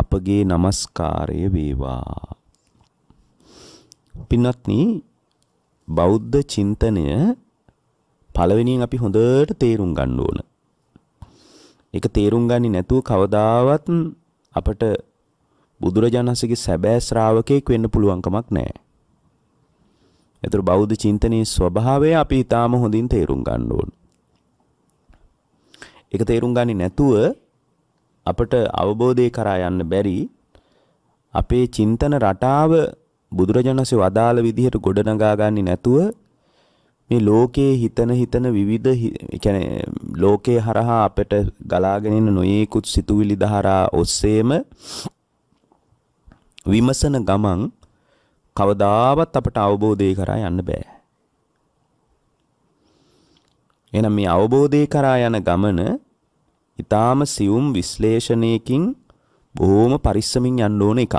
අපගේ নমස්කාරය වේවා. පින්වත්නි බෞද්ධ චින්තනය පළවෙනියෙන් අපි හොඳට තේරුම් ගන්න ඕන. ඒක තේරුම් ගන්නේ නැතුව කවදාවත් අපට බුදුරජාණන්සේගේ සැබෑ ශ්‍රාවකෙක් වෙන්න පුළුවන්කමක් නැහැ. ඒතර බෞද්ධ චින්තනයේ ස්වභාවය අපි ඊටාම හොඳින් තේරුම් ගන්න ඕන. ඒක තේරුම් ගන්නේ නැතුව අපට අවබෝධය කරා යන්න බැරි අපේ චින්තන රටාව බුදුරජාණන්සේ වදාළ විදිහට ගොඩනගා ගන්නේ නැතුව මේ ලෝකයේ හිතන හිතන විවිධ කියන්නේ ලෝකයේ හරහා අපට ගලාගෙන එන නොයේකුත් සිතුවිලි දහරා ඔස්සේම විමසන ගමන් කවදාවත් අපට අවබෝධය කරා යන්න බෑ. එහෙනම් මේ අවබෝධය කරා යන ගමන ඊටාම සියුම් විශ්ලේෂණයකින් බොහොම පරිස්සමින් යන්න ඕන එකක්.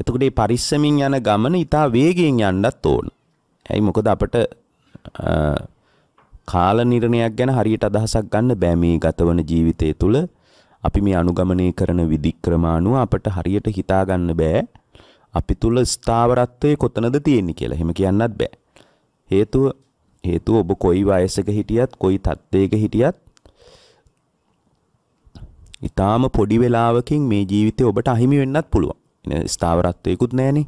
එතකොට මේ පරිස්සමින් යන ගමන ඊටා වේගයෙන් යන්නත් ඕන. ඇයි මොකද අපිට කාල නිර්ණයක් ගැන හරියට අදහසක් ගන්න බෑ මේ ගතවන ජීවිතය තුළ අපි මේ අනුගමනය කරන විධික්‍රම අනුව අපිට හරියට හිතා ගන්න බෑ අපි තුල ස්ථාවරත්වයේ කොතනද තියෙන්නේ කියලා. එහෙම කියන්නත් බෑ. හේතුව හේතුව ඔබ කොයි වයසක හිටියත් කොයි තත්ත්වයක හිටියත් ඉතාම පොඩි වෙලාවකින් මේ ජීවිතේ ඔබට අහිමි වෙන්නත් පුළුවන්. එන ස්ථාවරත්වයකුත් නැහනේ.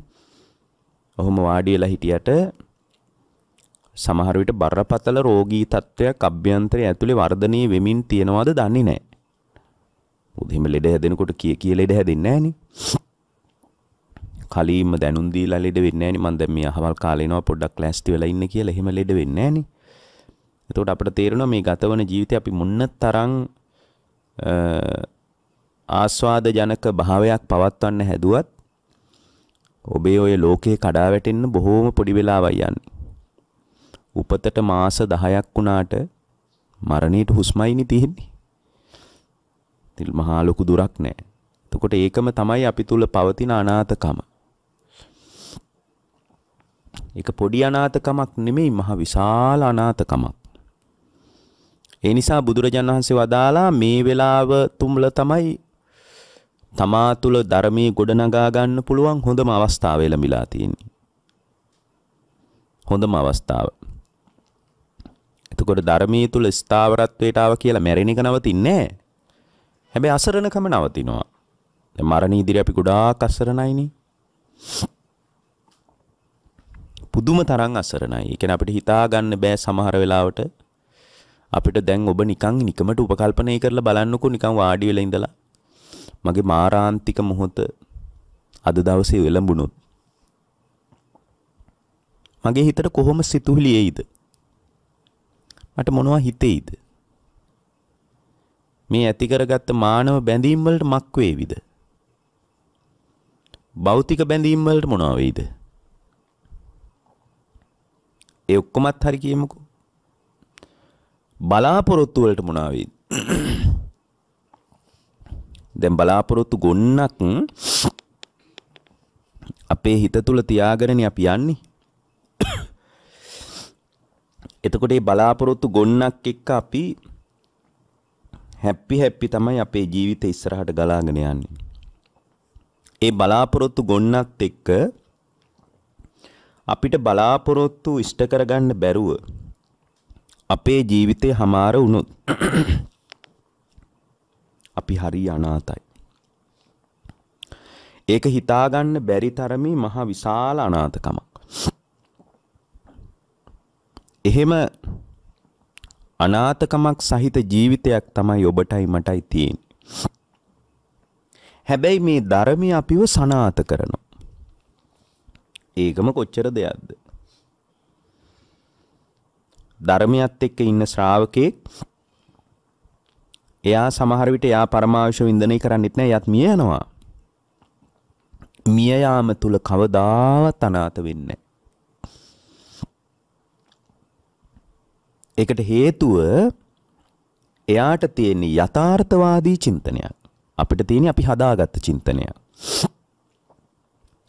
ඔහොම වාඩි වෙලා හිටියට සමහර විට බරපතල රෝගී තත්ත්වයක් අභ්‍යන්තරයේ ඇතුලේ වර්ධනය වෙමින් තියනවාද දන්නේ නැහැ. මොකද එහෙම ලෙඩ හැදෙනකොට කී කී ලෙඩ හැදෙන්නේ නැහනේ. කලින්ම දැනුම් දීලා ලෙඩ වෙන්නේ නැහනේ. මම දැන් මේ අහවල් කාලේ එනවා පොඩ්ඩක් ලෑස්ති වෙලා ඉන්න කියලා එහෙම ලෙඩ වෙන්නේ නැහනේ. එතකොට අපිට තේරෙනවා මේ ගතවන ජීවිතේ අපි මොන්න තරම් ආස්වාද ජනක භාවයක් පවත්වන්න හැදුවත් ඔබේ ඔය ලෝකේ කඩා වැටෙන්න බොහෝම පොඩි වෙලාවක් යන්නේ. උපතට මාස 10ක් වුණාට මරණයට හුස්මයිනි තියෙන්නේ. තිල් මහා ලොකු දුරක් නැහැ. එතකොට ඒකම තමයි අපි තුල පවතින අනාථකම. ඒක පොඩි අනාථකමක් නෙමෙයි මහ විශාල අනාථකමක්. ඒ නිසා බුදුරජාණන් වහන්සේ වදාලා මේ වෙලාව තුම්ල තමයි තමා තුළ ධර්මයේ ගොඩනගා ගන්න පුළුවන් හොඳම අවස්ථාව ලැබිලා තියෙන්නේ. හොඳම අවස්ථාව. එතකොට ධර්මයේ තුල ස්ථාවරත්වයට ආව කියලා මැරෙන එක නවතින්නේ නැහැ. හැබැයි අසරණකම නවතිනවා. දැන් මරණ ඉදිරිය අපි ගොඩාක් අසරණයිනේ. පුදුම තරම් අසරණයි. ඒ කියන්නේ අපිට හිතා ගන්න බෑ සමහර වෙලාවට අපිට දැන් ඔබ නිකං නිකමට උපකල්පනය කරලා බලන්නකෝ නිකං වාඩි වෙලා ඉඳලා මගේ මාරාන්තික මොහොත අද දවසේ වෙලඹුණොත් මගේ හිතට කොහොම සිතුවිලි එයිද මට මොනවා හිතෙයිද මේ ඇති කරගත්ත මානව බැඳීම් වලට මක් වේවිද භෞතික බැඳීම් වලට මොනවා වෙයිද ඒ ඔක්කොමත් හරි කියමුකෝ බලාපොරොත්තු වලට මොනවා වෙයිද? දැන් බලාපොරොත්තු ගොන්නක් අපේ හිත තුල තියාගෙනනේ අපි යන්නේ. එතකොට මේ බලාපොරොත්තු ගොන්නක් එක්ක අපි හැපි හැපි තමයි අපේ ජීවිතය ඉස්සරහට ගලාගෙන යන්නේ. ඒ බලාපොරොත්තු ගොන්නත් එක්ක අපිට බලාපොරොත්තු ඉෂ්ට කරගන්න බැරුව අපේ ජීවිතේ හමාර වුණොත් අපි හරි අනාතයි. ඒක හිතාගන්න බැරි තරමේ මහ විශාල අනාතකමක්. එහෙම අනාතකමක් සහිත ජීවිතයක් තමයි ඔබටයි මටයි තියෙන්නේ. හැබැයි මේ ධර්මය අපිව සනාත කරනවා. ඒකම කොච්චර දෙයක්ද? ධර්මයත් එක්ක ඉන්න ශ්‍රාවකෙක් එයා සමහර විට එයා පරමාවශ වින්දනය කරන්නෙත් නෑ යත් මිය යනවා. මිය යාම තුල කවදාවත් අනාථ වෙන්නේ ඒකට හේතුව එයාට තියෙන යථාර්ථවාදී චින්තනයක්. අපිට තියෙන අපි හදාගත්ත චින්තනය.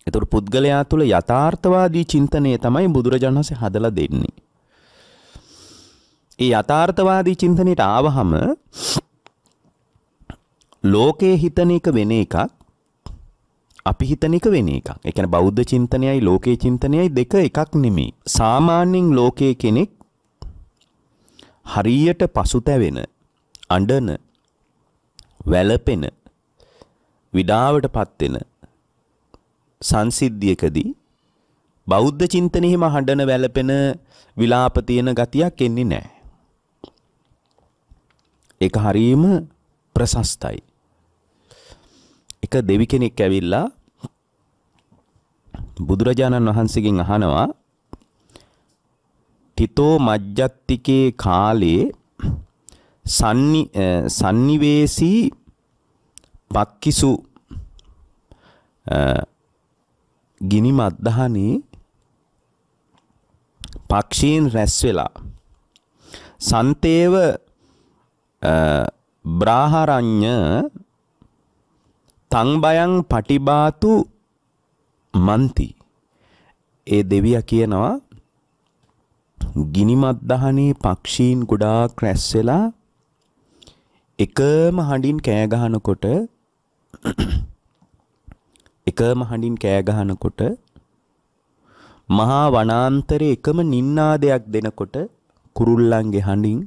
ඒතර පුද්ගලයා තුල යථාර්ථවාදී චින්තනය තමයි බුදුරජාණන් වහන්සේ හදලා දෙන්නේ. ඒ යථාර්ථවාදී චින්තනයට ආවහම ලෝකයේ හිතන එක වෙන එකක් අපි හිතන එක වෙන එකක්. ඒ කියන්නේ බෞද්ධ චින්තනයයි ලෝකයේ චින්තනයයි දෙක එකක් නෙමෙයි. සාමාන්‍යයෙන් ලෝකයේ කෙනෙක් හරියට පසුතැවෙන, අඬන, වැළපෙන, විඩාවටපත් වෙන සංසිද්ධියකදී බෞද්ධ චින්තනෙහිම හඬන වැළපෙන විලාප තියෙන ගතියක් එන්නේ නැහැ. ඒක හරීම ප්‍රශස්තයි. එක දෙවි කෙනෙක් ඇවිල්ලා බුදුරජාණන් වහන්සේගෙන් අහනවා තිතෝ මජ්ජත්තිකේ කාලේ සන්නි සන්නිවේසී පක්කිසු ගිනි මද්දහනේ පක්ෂීන් රැස් වෙලා සන්තේව බ්‍රාහරඤ්ඤ තං බයං පටිබාතු මන්ති ඒ දෙවියා කියනවා ගිනිමත් දහනේ පක්ෂීන් ගොඩාක් රැස් වෙලා එකම හඬින් කෑ ගහනකොට එකම හඬින් කෑ ගහනකොට මහා වනාන්තරයේ එකම නින්නාදයක් දෙනකොට කුරුල්ලන්ගේ හඬින්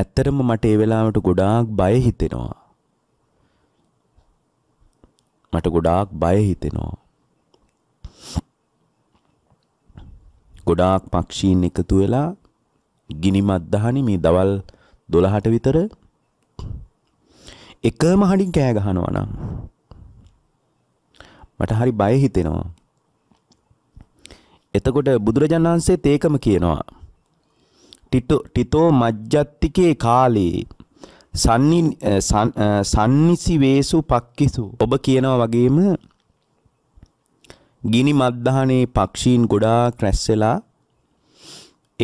ඇත්තරම මට ඒ වෙලාවට ගොඩාක් බය හිතෙනවා. මට ගොඩාක් බය හිතෙනවා. ගොඩාක් පක්ෂීන් එකතු වෙලා ගිනිමත් දහනි මේ දවල් 12ට විතර එකම හඬින් කෑ ගහනවා නම් මට හරි බය හිතෙනවා. එතකොට බුදුරජාණන් වහන්සේත් ඒකම කියනවා. ටිතෝ මජ්ජත්තිකේ කාලේ සන්නිසි වේසු පක්කිසු ඔබ කියනවා වගේම ගිනි මද්දහනේ පක්ෂීන් ගොඩාක් රැස්සෙලා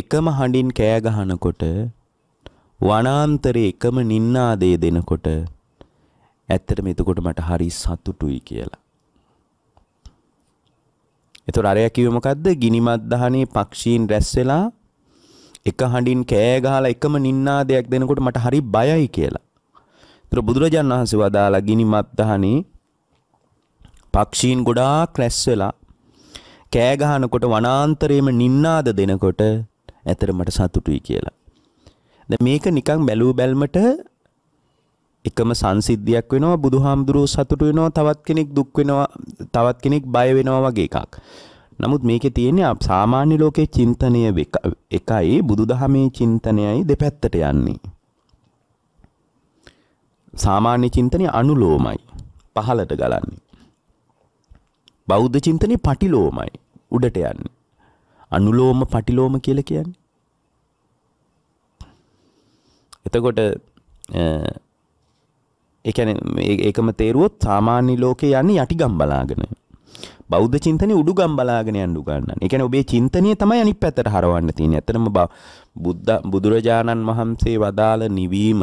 එකම හඬින් කෑ ගහනකොට වනාන්තරේ එකම නින්නාදේ දෙනකොට ඇත්තටම එතකොට මට හරි සතුටුයි කියලා. එතකොට අරයා කිව්වේ මොකද්ද? ගිනි මද්දහනේ පක්ෂීන් රැස් වෙලා එක හඬින් කෑ ගහලා එකම නින්නාදයක් දෙනකොට මට හරි බයයි කියලා. ඒතර බුදුරජාණන් වහන්සේ වදාලා ගිනිමත් දහනේ පක්ෂීන් ගොඩාක් රැස් වෙලා කෑ ගහනකොට වනාන්තරයේම නින්නාද දෙනකොට ඇතර මට සතුටුයි කියලා. දැන් මේක නිකන් බැලූ බැල්මට එකම සංසිද්ධියක් වෙනවා බුදුහාමුදුරුවෝ සතුටු වෙනවා තවත් කෙනෙක් දුක් වෙනවා තවත් කෙනෙක් බය වෙනවා වගේ එකක්. නමුත් මේකේ තියෙන්නේ සාමාන්‍ය ලෝකයේ චින්තනය එකයි බුදුදහමේ චින්තනයයි දෙපැත්තට යන්නේ. සාමාන්‍ය චින්තනය අනුලෝමයි. පහළට ගලන්නේ. බෞද්ධ චින්තනය පටිලෝමයි. උඩට යන්නේ. අනුලෝම පටිලෝම කියලා කියන්නේ. එතකොට ඒ කියන්නේ ඒකම තේරුවොත් සාමාන්‍ය ලෝකේ යන්නේ යටිගම් බලාගෙන. බෞද්ධ චින්තනය උඩු ගම් බලාගෙන යන්න උගන්නන්න. ඒ කියන්නේ ඔබේ චින්තනය තමයි අනිත් පැත්තට හරවන්න තියෙන්නේ. ඇත්තටම බුද්ධ බුදුරජාණන් වහන්සේ වදාළ නිවීම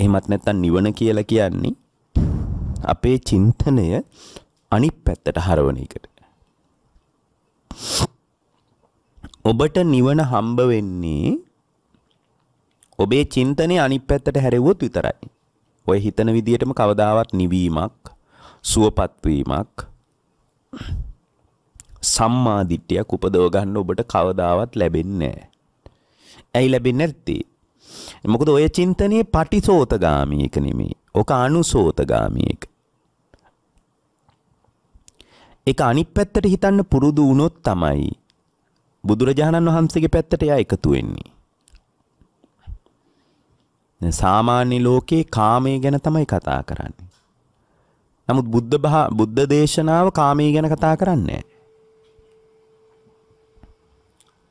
එහෙමත් නැත්නම් නිවන කියලා කියන්නේ අපේ චින්තනය අනිත් පැත්තට හරවන එකට. ඔබට නිවන හම්බ වෙන්නේ ඔබේ චින්තනය අනිත් පැත්තට හැරෙව්වොත් විතරයි. ඔය හිතන විදිහටම කවදාවත් නිවීමක් සුවපත් වීමක් සම්මා දිට්ඨියක් උපදව ගන්න ඔබට කවදාවත් ලැබෙන්නේ නැහැ. ඇයි ලැබෙන්නේ නැත්තේ? මොකද ඔය චින්තනයේ පටිසෝතගාමී එක නෙමෙයි. ඕක අනුසෝතගාමී එක. ඒක අනිත් පැත්තට හිතන්න පුරුදු වුණොත් තමයි බුදුරජාණන් වහන්සේගේ පැත්තට එයා එකතු වෙන්නේ. සාමාන්‍ය ලෝකේ කාමය ගැන තමයි කතා කරන්නේ. නමුත් බුද්ධ බුද්ධ දේශනාව කාමී ගැන කතා කරන්නේ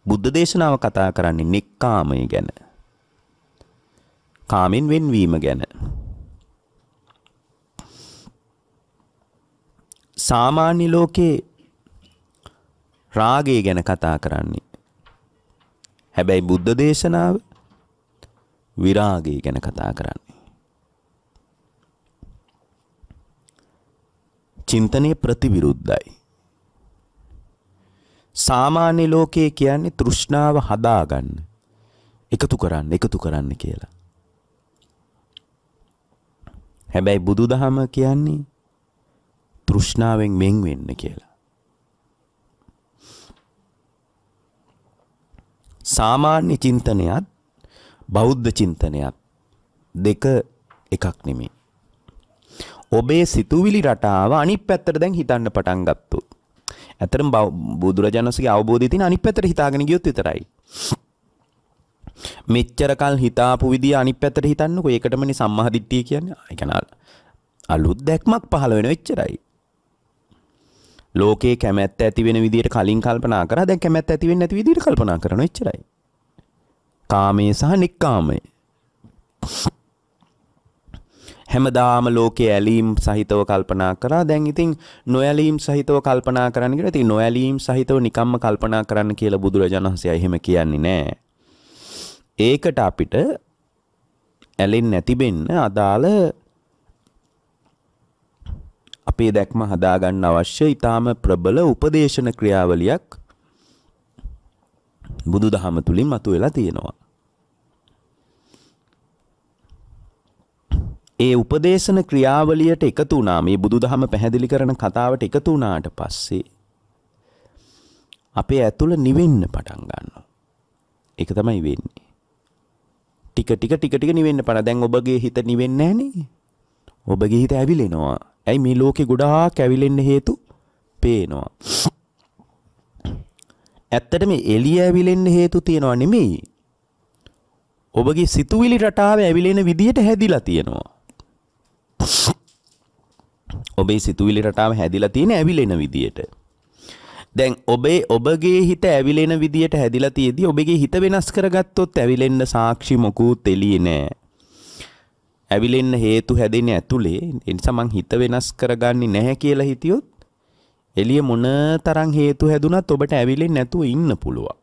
බුද්ධ දේශනාව කතා කරන්නේ නික්කාමය ගැන. කාමෙන් වෙන්වීම ගැන. සාමාන්‍ය ලෝකේ රාගය ගැන කතා කරන්නේ. හැබැයි බුද්ධ දේශනාව විරාගය ගැන කතා කරන්නේ. චින්තනයේ ප්‍රතිවිරුද්ධයි. සාමාන්‍ය ලෝකයේ කියන්නේ තෘෂ්ණාව හදාගන්න. එකතු කරන්න, එකතු කරන්න කියලා. හැබැයි බුදුදහම කියන්නේ තෘෂ්ණාවෙන් මෙන් වෙන්න කියලා. සාමාන්‍ය චින්තනයත් බෞද්ධ චින්තනයත් දෙක එකක් නෙමෙයි. ඔබේ සිතුවිලි රටාව අනිත් පැත්තට දැන් හිතන්න පටන් ගත්තු. ඇතරම් බුදුරජාණන්සගේ අවබෝධය තියෙන අනිත් පැත්තට හිතාගෙන ගියොත් විතරයි. මෙච්චර කල් හිතාපු විදිය අනිත් පැත්තට හිතන්නකෝ. ඒකටමනේ සම්මාදිට්ඨිය කියන්නේ. ඒ කියන්නේ අලුත් දැක්මක් පහළ වෙන එච්චරයි. ලෝකේ කැමැත්ත ඇති වෙන විදියට කලින් කල්පනා කරා දැන් කැමැත්ත ඇති වෙන්නේ නැති විදියට කල්පනා කරන එච්චරයි. කාමයේ සහ නික්කාමයේ හැමදාම ලෝකයේ ඇලීම් සහිතව කල්පනා කරා දැන් ඉතින් නොඇලීම් සහිතව කල්පනා කරන්න කියලා ඉතින් නොඇලීම් සහිතව නිකම්ම කල්පනා කරන්න කියලා බුදුරජාණන් වහන්සේ එහෙම කියන්නේ නෑ. ඒකට අපිට ඇලෙන්නේ නැති වෙන්න අදාළ අපේ දැක්ම හදාගන්න අවශ්‍ය ඊටාම ප්‍රබල උපදේශන ක්‍රියාවලියක් බුදුදහම තුලින් මතුවලා තියෙනවා. ඒ උපදේශන ක්‍රියාවලියට එකතු වුණා මේ බුදුදහම පැහැදිලි කරන කතාවට එකතු වුණාට පස්සේ අපේ ඇතුළ නිවෙන්න පටන් ගන්නවා. ඒක තමයි වෙන්නේ. ටික ටික ටික ටික නිවෙන්න පටන් දැන් ඔබගේ හිත නිවෙන්නේ නැහනේ. ඔබගේ හිත ඇවිලෙනවා. ඇයි මේ ලෝකේ ගොඩාක් ඇවිලෙන්න හේතු? පේනවා. ඇත්තට මේ එළිය ඇවිලෙන්න හේතු තියනවා නෙමෙයි. ඔබගේ සිතුවිලි රටාව ඇවිලෙන විදියට හැදිලා තියෙනවා. ඔබේ සිතුවිලි රටාව හැදිලා තියෙන ඇවිලෙන විදියට. දැන් ඔබේ ඔබගේ හිත ඇවිලෙන විදියට හැදිලා තියෙදි ඔබගේ හිත වෙනස් කරගත්තොත් ඇවිලෙන්න සාක්ෂි මොකුත් එළියේ නෑ. ඇවිලෙන්න හේතු හැදෙන්නේ ඇතුලේ. ඒ නිසා මං හිත වෙනස් කරගන්නේ නැහැ කියලා හිතියොත් එළිය මොන තරම් හේතු හැදුනත් ඔබට ඇවිලෙන්නේ නැතුව ඉන්න පුළුවන්.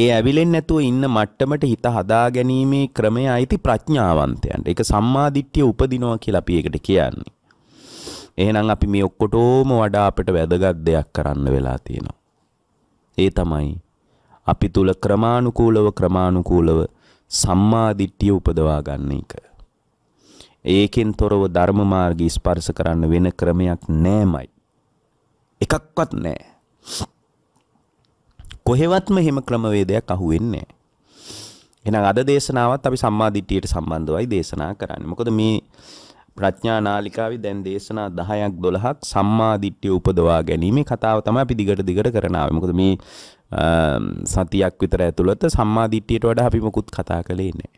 ඒ ඇවිලෙන් නැතුව ඉන්න මට්ටමට හිත හදා ගැනීමේ ක්‍රමය අයිති ප්‍රඥාවන්තයන්ට එක සම්මාධිට්්‍යය උපදිනවා කියලා අපි එකට කියන්නේ. එහෙනම් අපි මේ ඔක්කොටෝම වඩා අපට වැදගත් දෙයක් කරන්න වෙලා තියෙනවා. ඒ තමයි අපි තුල ක්‍රමානුකූලව ක්‍රමානුකූලව සම්මාදිට්ඨිය උපදවා ගන්න එක. ඒකෙන් තොරව ධර්ම මාර්ගය ස්පර්ශ කරන්න වෙන ක්‍රමයක් නෑමයි. එකක්වත් නෑ. කොහෙවත්ම එහෙම ක්‍රමවේදයක් අහුවෙන්නේ එහෙනම් අද දේශනාවත් අපි සම්මාදිටියට සම්බන්ධවයි දේශනා කරන්නේ. මොකද මේ ප්‍රඥා නාලිකාවේ දැන් දේශනා 10ක් 12ක් සම්මාදිට්ඨිය උපදවා ගැනීම කතාව තමයි අපි දිගට දිගට කරන ආවේ. මොකද මේ සතියක් විතර ඇතුළත සම්මාදිට්ඨියට වඩා අපි මොකුත් කතා කළේ නැහැ.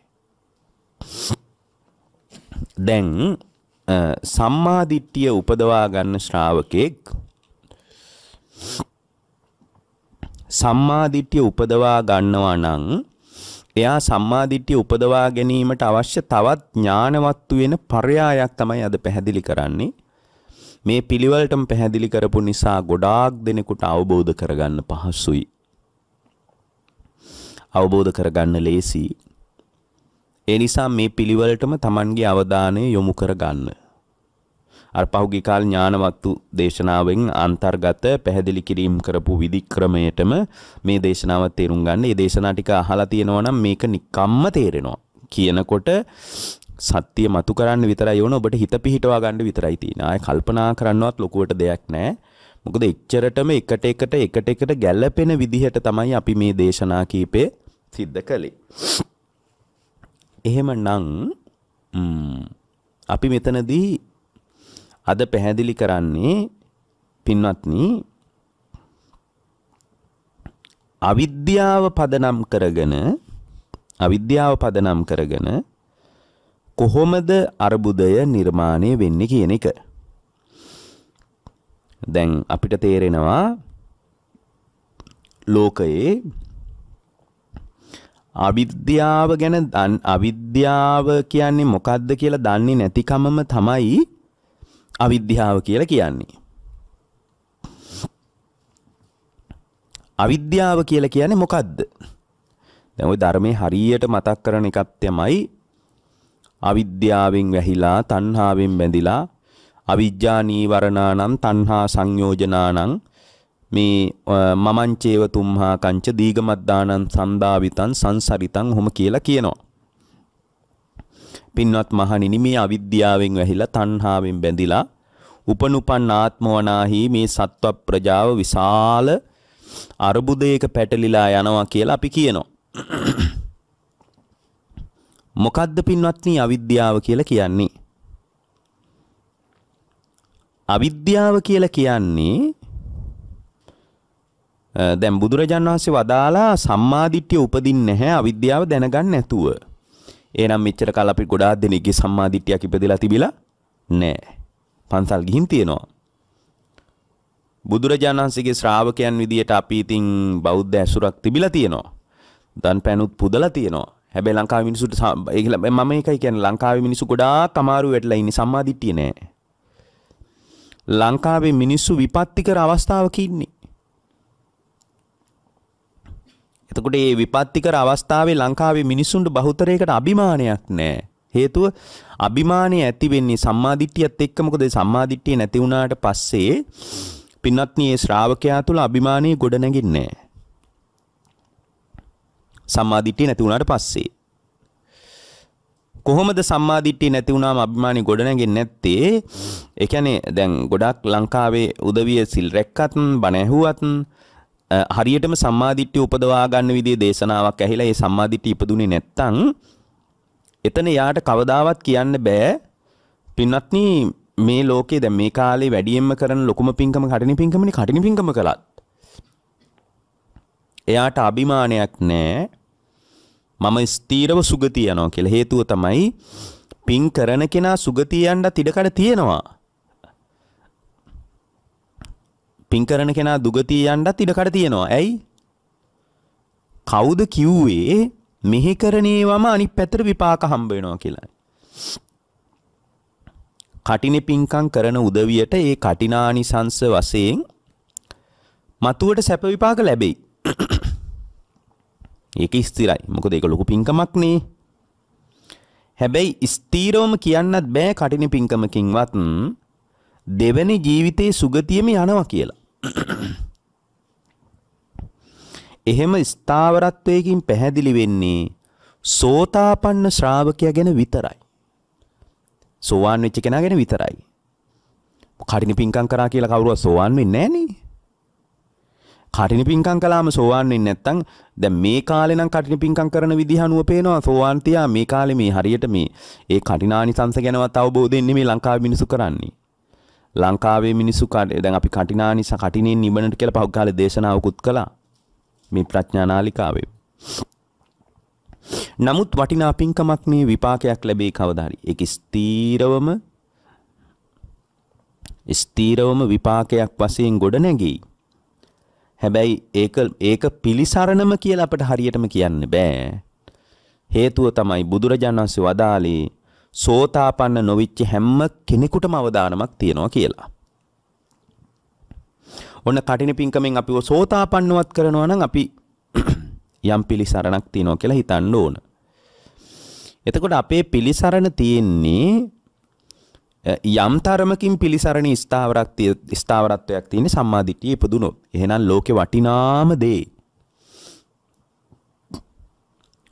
දැන් සම්මාදිට්ඨිය උපදවා ගන්න ශ්‍රාවකෙක් සම්මාදිට්ඨිය උපදවා ගන්නවා නම් එයා සම්මාදිට්ඨිය උපදවා ගැනීමට අවශ්‍ය තවත් ඥානවත් වෙන පරයායක් තමයි අද පැහැදිලි කරන්නේ. මේ පිළිවෙලටම පැහැදිලි කරපු නිසා ගොඩාක් දෙනෙකුට අවබෝධ කරගන්න පහසුයි. අවබෝධ කරගන්න ලේසි. ඒ නිසා මේ පිළිවෙලටම Tamanගේ අවධානය යොමු කරගන්න. අර පහුගිය කාල ඥානවත්තු දේශනාවෙන් අන්තර්ගත පැහැදිලි කිරීම් කරපු විධික්‍රමයටම මේ දේශනාව තේරුම් ගන්න. මේ දේශනා ටික අහලා තියෙනවා නම් මේක නිකම්ම තේරෙනවා. කියනකොට සත්‍ය මතු කරන්න විතරයි ඕන ඔබට හිත පිහිටවා ගන්න විතරයි තියෙන. ආය කල්පනා කරන්නවත් ලොකුවට දෙයක් නැහැ. මොකද එච්චරටම එකට එකට එකට එකට ගැළපෙන විදිහට තමයි අපි මේ දේශනා කීපේ සිද්ධ කළේ. එහෙමනම් අපි මෙතනදී අද පැහැදිලි කරන්නේ පින්වත්නි අවිද්‍යාව පදනම් කරගෙන අවිද්‍යාව පදනම් කරගෙන කොහොමද අර්බුදය නිර්මාණය වෙන්නේ කියන එක. දැන් අපිට තේරෙනවා ලෝකයේ අවිද්‍යාව ගැන අවිද්‍යාව කියන්නේ මොකද්ද කියලා දන්නේ නැතිකමම තමයි අවිද්‍යාව කියලා කියන්නේ. අවිද්‍යාව කියලා කියන්නේ මොකද්ද? දැන් ওই ධර්මයේ හරියට මතක් කරන එකක් තමයි අවිද්‍යාවෙන් වැහිලා තණ්හාවෙන් බැඳිලා අවිජ්ජා නීවරණානම් තණ්හා සංයෝජනානම් මේ මමංචේව තුම්හා කංච දීගමද්දානං සන්දාවිතං සංසරිතං හොම කියලා කියනවා. පින්වත් මහණෙනි මේ අවිද්‍යාවෙන් වැහිලා තණ්හාවෙන් බැඳිලා උපනුපන් ආත්මවනාහි මේ සත්ව ප්‍රජාව විශාල අරුබුදයක පැටලිලා යනවා කියලා අපි කියනවා. මොකද්ද පින්වත්නි අවිද්‍යාව කියලා කියන්නේ? අවිද්‍යාව කියලා කියන්නේ දැන් බුදුරජාන් වහන්සේ වදාලා සම්මාදිට්ඨිය උපදින්නේ නැහැ අවිද්‍යාව දැනගන්න නැතුව. ඒනම් මෙච්චර කාල අපි ගොඩාක් දෙනෙක්ගේ සම්මාදිට්ඨියක් ඉපදලා තිබිලා නෑ. පන්සල් ගිහින් තියෙනවා. බුදුරජාණන් වහන්සේගේ ශ්‍රාවකයන් විදියට අපි ඉතින් බෞද්ධ ඇසුරක් තිබිලා තියෙනවා. දන් පැනුත් පුදලා තියෙනවා. හැබැයි ලංකාවේ මිනිසුන්ට මම ඒකයි කියන්නේ ලංකාවේ මිනිස්සු ගොඩාක් අමාරු වෙටලා ඉන්නේ සම්මාදිට්ඨිය නෑ. ලංකාවේ මිනිස්සු විපත්ති කර අවස්ථාවක ඉන්නේ. එතකොට ඒ විපත්තිකර අවස්ථාවේ ලංකාවේ මිනිස්සුන්ට බහුතරයකට අභිමානයක් නෑ. හේතුව අභිමානය ඇති වෙන්නේ සම්මාදිට්ඨියත් එක්ක මොකද සම්මාදිට්ඨිය නැති වුණාට පස්සේ පින්වත්නි ඒ ශ්‍රාවකයා තුල අභිමානී ගොඩ නැගින්නේ නෑ. සම්මාදිට්ඨිය නැති වුණාට පස්සේ කොහොමද සම්මාදිට්ඨිය නැති වුණාම අභිමානි ගොඩනැගෙන්නේ නැත්තේ ඒ කියන්නේ දැන් ගොඩක් ලංකාවේ උදවිය සිල් රැක්කත් බණ ඇහුවත් හරියටම සම්මාදිට්ඨිය උපදවා ගන්න විදිහේ දේශනාවක් ඇහිලා ඒ සම්මාදිට්ඨිය ඉපදුනේ නැත්තම් එතන යාට කවදාවත් කියන්න බෑ පින්වත්නි මේ ලෝකේ දැන් මේ කාලේ වැඩියෙන්ම කරන ලොකුම පින්කම කටිනි පින්කමනේ කටිනි පින්කම කළත් එයාට අභිමානයක් නැහැ මම ස්ථීරව සුගතිය යනවා කියලා හේතුව තමයි පින් කරන කෙනා සුගතිය යන්න තිඩකඩ තියෙනවා පින් කරන කෙනා දුගතිය යන්නත් ඉඩකඩ තියෙනවා. ඇයි? කවුද කිව්වේ මෙහි කරණේවම අනිත් පැත්තට විපාක හම්බ වෙනවා කියලා? කටින පින්කම් කරන උදවියට ඒ කටිනානිසංස වශයෙන් මතුවට සැප විපාක ලැබෙයි. ඒක ස්ථිරයි. මොකද ඒක ලොකු පින්කමක් නේ. හැබැයි ස්ථීරවම කියන්නත් බෑ කටින පින්කමකින්වත් දෙවැනි ජීවිතයේ සුගතියම යනවා කියලා. එහෙම ස්ථාවරත්වයකින් පැහැදිලි වෙන්නේ සෝතාපන්න ශ්‍රාවකයා ගැන විතරයි. සෝවාන් වෙච්ච කෙනා ගැන විතරයි. කටින පිංකම් කරා කියලා කවුරුවත් සෝවාන් වෙන්නේ නැහනේ. කටින පිංකම් කළාම සෝවාන් වෙන්නේ නැත්තම් දැන් මේ කාලේ නම් කටින පිංකම් කරන විදිහ අනුව පේනවා සෝවාන් තියා මේ කාලේ මේ හරියට මේ ඒ කටිනානිසංස ගැනවත් අවබෝධයෙන් නෙමෙයි ලංකාවේ මිනිසු කරන්නේ. ලංකාවේ මිනිස්සු දැන් අපි කටිනා නිසා කටිනෙන් නිබනට කියලා පහු කාලේ දේශනාවකුත් කළා මේ ප්‍රඥානාලිකාවේ. නමුත් වටිනා පින්කමක් මේ විපාකයක් ලැබේ කවදා හරි. ඒක ස්ථීරවම ස්ථීරවම විපාකයක් වශයෙන් ගොඩ නැගෙයි. හැබැයි ඒක ඒක පිලිසරණම කියලා අපට හරියටම කියන්න බෑ. හේතුව තමයි බුදුරජාණන් වහන්සේ වදාළේ සෝතාපන්න නොවිච්ච හැම කෙනෙකුටම අවදානමක් තියෙනවා කියලා. ඔන්න කටින පිංකමෙන් අපිව සෝතාපන්නවත් කරනවා නම් අපි යම් පිළිසරණක් තියෙනවා කියලා හිතන්න ඕන. එතකොට අපේ පිළිසරණ තියෙන්නේ යම් තරමකින් පිළිසරණ ස්ථාවරක් ස්ථාවරත්වයක් තියෙන සම්මාදිටිය ඉපදුනොත්. එහෙනම් ලෝකේ වටිනාම දේ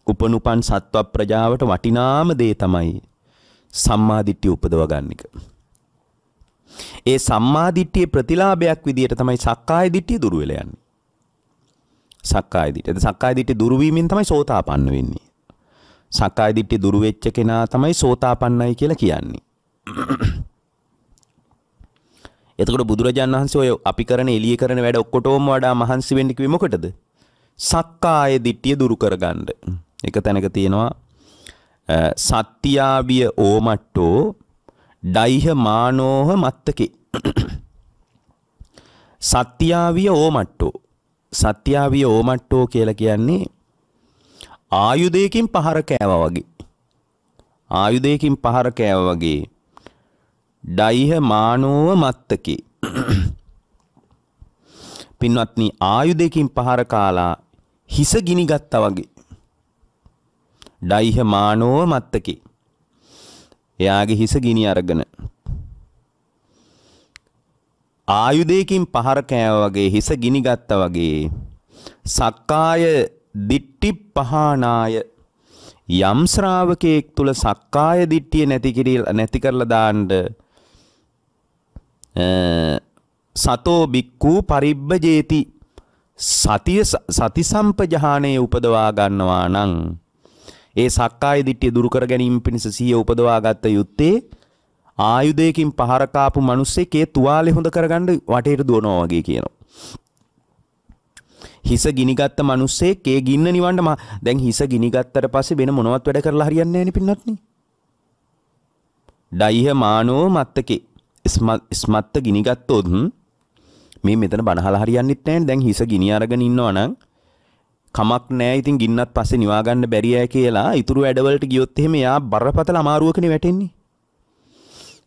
උපනුපන් සත්ව ප්‍රජාවට වටිනාම දේ තමයි සම්මාදිට්ඨිය උපදව ගන්න එක. ඒ සම්මාදිට්ඨියේ ප්‍රතිලාභයක් විදියට තමයි සක්කාය දිට්ඨිය දුර වෙලා යන්නේ. සක්කාය දිට්ඨිය. ඒ සක්කාය දිට්ඨිය දුරු වීමෙන් තමයි සෝතාපන්න වෙන්නේ. සක්කාය දිට්ඨිය දුරු වෙච්ච කෙනා තමයි සෝතාපන්නයි කියලා කියන්නේ. එතකොට බුදුරජාණන් වහන්සේ ඔය අපි කරන එළිය කරන වැඩ ඔක්කොටම වඩා මහන්සි වෙන්න කිව්වේ මොකටද? සක්කාය දිට්ඨිය දුරු කරගන්න. එක තැනක තියෙනවා සත්‍යාවිය ඕමට්ටෝ ඩයිහ මානෝහ මත්තකේ සත්‍යාවිය ඕමට්ටෝ සත්‍යාවිය ඕමට්ටෝ කියලා කියන්නේ ආයුධයකින් පහර කෑවා වගේ ආයුධයකින් පහර කෑවා වගේ ඩයිහ මානෝව මත්තකේ පින්වත්නි ආයුධයකින් පහර කාලා හිස ගිනි ගත්තා වගේ ඩයිහමානෝව මත්තකි. එයාගේ හිස ගිනි අරගෙන. ආයුධයකින් පහර කෑව වගේ හිස ගිනි ගත්තා වගේ සක්කාය දිට්ටි පහනාය යම් ශ්‍රාවකයෙක් තුල සක්කාය දිට්ටිය නැති කිරීලා නැති කරලා දාන්න සතෝ බික්කූ පරිබ්බජේති සතිය සති සම්පජහානයේ උපදවා ගන්නවා නම් ඒ සක්කාය දිට්ඨිය දුරු කර ගැනීම පිණිස සිහිය උපදවා ගත යුත්තේ ආයුධයකින් පහර කාපු මිනිස්සෙකේ තුවාලේ හොඳ කරගන්න වටේට දුවනවා වගේ කියනවා. හිස ගිනිගත්ත මිනිස්සෙක් ඒ ගින්න නිවන්න දැන් හිස ගිනිගත්තට පස්සේ වෙන මොනවත් වැඩ කරලා හරියන්නේ නැහැ නේ ඩයිහ මානෝ මත්තකේ ස්මත්ත ගිනිගත්තොත් මේ මෙතන බනහලා හරියන්නෙත් නැහැ දැන් හිස ගිනි අරගෙන ඉන්නවා නම් කමක් නෑ ඉතින් ගින්නත් පස්සේ නිවා ගන්න බැරි අය කියලා ඉතුරු වැඩවලට ගියොත් එහෙම එයා බරපතල අමාරුවකනේ වැටෙන්නේ.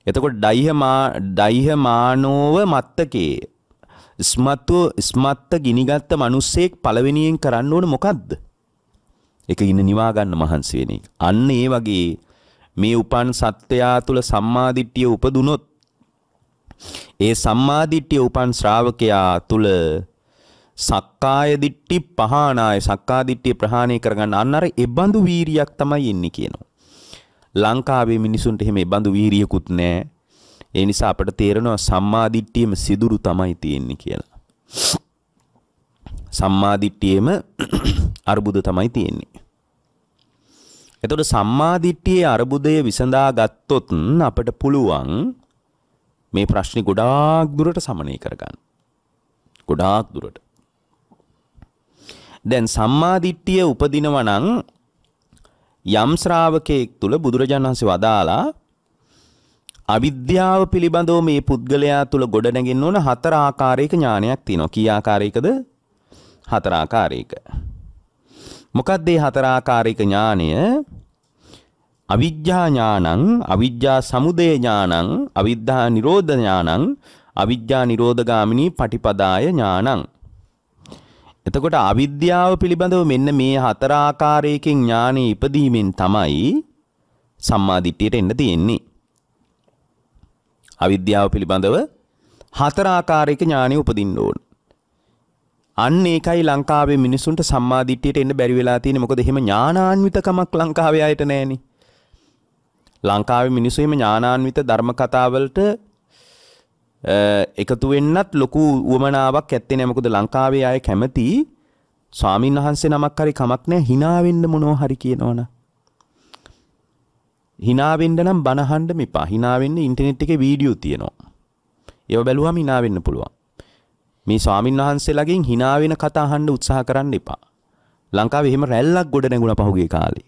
එතකොට ඩයිහ මා ඩයිහ මානෝව මත්තකේ ස්මත්ව ස්මත්ත ගිනිගත්ත මිනිස්සෙක් පළවෙනියෙන් කරන්න ඕන මොකද්ද? ඒක ඉන්න නිවා ගන්න මහන්සි වෙන එක. අන්න ඒ වගේ මේ උපන් සත්‍යයා තුල සම්මාදිට්ඨිය උපදුනොත් ඒ සම්මාදිට්ඨිය උපන් ශ්‍රාවකයා තුල සක්කාය දිට්ටි පහනාය සක්කා දිට්ටිය ප්‍රහාණය කරගන්න අන්න අර එබඳු වීරියක් තමයි ඉන්නේ කියනවා. ලංකාවේ මිනිසුන්ට එහෙම එබඳු වීරියකුත් නැහැ. ඒ නිසා අපිට තේරෙනවා සම්මා දිට්ඨියම සිදුරු තමයි තියෙන්නේ කියලා. සම්මා දිට්ඨියේම අරුබුද තමයි තියෙන්නේ. එතකොට සම්මා දිට්ඨියේ අරුබුදය විසඳා ගත්තොත් අපිට පුළුවන් මේ ප්‍රශ්නේ ගොඩාක් දුරට සමනය කරගන්න. ගොඩාක් දුරට. දැන් සම්මාදිට්ඨිය උපදිනවා නම් යම් ශ්‍රාවකයෙක් තුල බුදුරජාණන් වහන්සේ වදාලා අවිද්‍යාව පිළිබඳව මේ පුද්ගලයා තුල ගොඩනැගෙන්න ඕන හතර ආකාරයක ඥානයක් තියෙනවා. කී ආකාරයකද? හතර ආකාරයක. මොකක්ද මේ හතර ආකාරයක ඥානය? අවිද්‍යා ඥානං, අවිද්‍යා සමුදය ඥානං, අවිද්‍යා නිරෝධ ඥානං, අවිද්‍යා නිරෝධගාමිනී පටිපදාය ඥානං. එතකොට අවිද්‍යාව පිළිබඳව මෙන්න මේ හතර ආකාරයකින් ඥානෙ ඉපදීමෙන් තමයි සම්මාදිට්ඨියට එන්න තියෙන්නේ. අවිද්‍යාව පිළිබඳව හතර ආකාරයක ඥානෙ උපදින්න ඕන. අන්න ඒකයි ලංකාවේ මිනිසුන්ට සම්මාදිට්ඨියට එන්න බැරි වෙලා තියෙන්නේ. මොකද එහෙම ඥානාන්විතකමක් ලංකාවේ අයට නැහෙනේ. ලංකාවේ මිනිස්සු එහෙම ඥානාන්විත ධර්ම කතාවලට එකතු වෙන්නත් ලොකු උවමනාවක් ඇත්තේ නැහැ මොකද ලංකාවේ අය කැමති ස්වාමින් වහන්සේ නමක් හරි කමක් නැහැ hina වෙන්න මොනෝ හරි කියනවනේ hina වෙන්න නම් බන අහන්න මෙපා hina වෙන්න ඉන්ටර්නෙට් එකේ වීඩියෝ තියෙනවා ඒව බැලුවම hina වෙන්න පුළුවන් මේ ස්වාමින් වහන්සේලාගෙන් hina වෙන කතා අහන්න උත්සාහ කරන්න එපා ලංකාවේ එහෙම රැල්ලක් ගොඩ නැගුණා පහුගිය කාලේ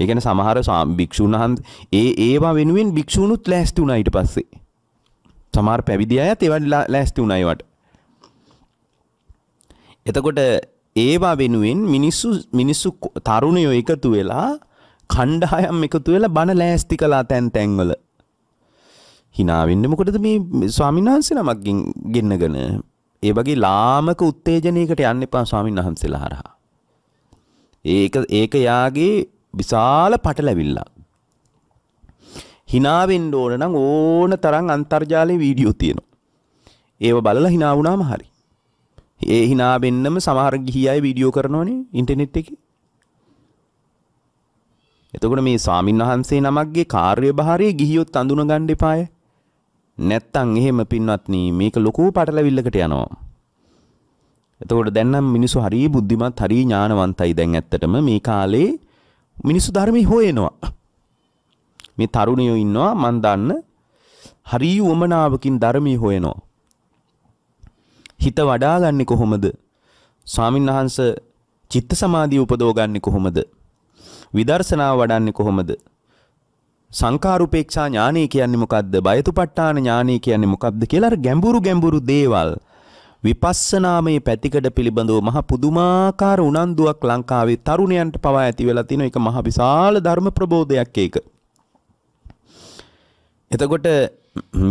ඒ කියන්නේ සමහර භික්ෂුන් වහන්සේ ඒ ඒවා වෙනුවෙන් භික්ෂුණුත් ලෑස්ති වුණා ඊට පස්සේ සමාර පැවිදි අයත් ඒවල්ලා ලෑස්ති වුණයිවට. එතකොට ඒවා වෙනුවෙන් මිනිස්සු මිනිස්සු තරුණයෝ එකතු වෙලා කණ්ඩායම් එකතු වෙලා බණ ලෑස්ති කලා තැන් තැන්වල. හිනාවෙන්න මොකටද මේ ස්වාමීන් වහන්සේ නමක්ගෙන් ගෙන්නගෙන ඒ වගේ ලාමක උත්තේජනයකට යන්න එපා ස්වාමීන් වහන්සේලා හරහා. ඒක ඒක යාගේ විශාල පටලැවිල්ලක්. හිනාවෙන්න ඕන නම් ඕන තරම් අන්තර්ජාලයේ වීඩියෝ තියෙනවා. ඒව බලලා hina වුණාම හරි. ඒ hina වෙන්නම සමහර ගිහි අය වීඩියෝ කරනවනේ ඉන්ටර්නෙට් එකේ. එතකොට මේ ස්වාමින් වහන්සේ නමක්ගේ කාර්යභාරය ගිහියොත් අඳුන ගන්න එපාය. නැත්තම් එහෙම පින්වත්නි මේක ලොකු පටලවිල්ලකට යනවා. එතකොට දැන් නම් මිනිස්සු හරිය බුද්ධිමත් හරිය ඥානවන්තයි දැන් ඇත්තටම මේ කාලේ මිනිස්සු ධර්මයේ හොයනවා. මේ තරුණයෝ ඉන්නවා මන් දන්න හරි උවමනාවකින් ධර්මී හොයනවා. හිත වඩා ගන්නෙ කොහොමද? ස්වාමීන් වහන්ස චිත්ත සමාධිය උපදව ගන්නෙ කොහොමද? විදර්ශනාව වඩන්නේ කොහොමද? සංකාරුපේක්ෂා ඥානය කියන්නේ මොකද්ද? බයතුපට්ඨාන ඥානය කියන්නේ මොකද්ද කියලා අර ගැඹුරු ගැඹුරු දේවල් විපස්සනාමේ පැතිකඩ පිළිබඳව මහ පුදුමාකාර උනන්දුවක් ලංකාවේ තරුණයන්ට පවා ඇති වෙලා තිනු එක මහ විශාල ධර්ම ප්‍රබෝධයක් ඒක. එතකොට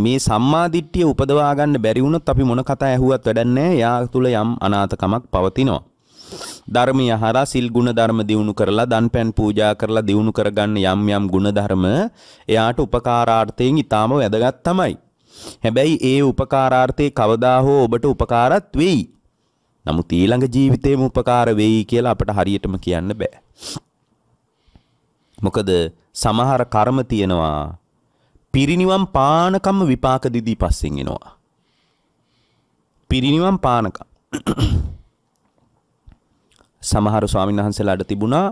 මේ සම්මාදිට්ඨිය උපදවා ගන්න බැරි වුණොත් අපි මොන කතා ඇහුවත් වැඩක් නැහැ. යා තුල යම් අනාථකමක් පවතිනවා. ධර්මය හරහා සිල් ගුණ ධර්ම දියුණු කරලා දන්පැන් පූජා කරලා දියුණු කරගන්න යම් යම් ගුණ ධර්ම එයාට උපකාරාර්ථයෙන් ඊටාම වැදගත් තමයි. හැබැයි ඒ උපකාරාර්ථේ කවදා හෝ ඔබට උපකාරත් වෙයි. නමුත් ඊළඟ ජීවිතේම උපකාර වෙයි කියලා අපිට හරියටම කියන්න බෑ. මොකද සමහර කර්ම තියෙනවා පිරිණිවන් පානකම්ම විපාක දිදී පස්සෙන් එනවා. පිරිණිවන් පානකම්. සමහර ස්වාමීන් වහන්සේලාට තිබුණා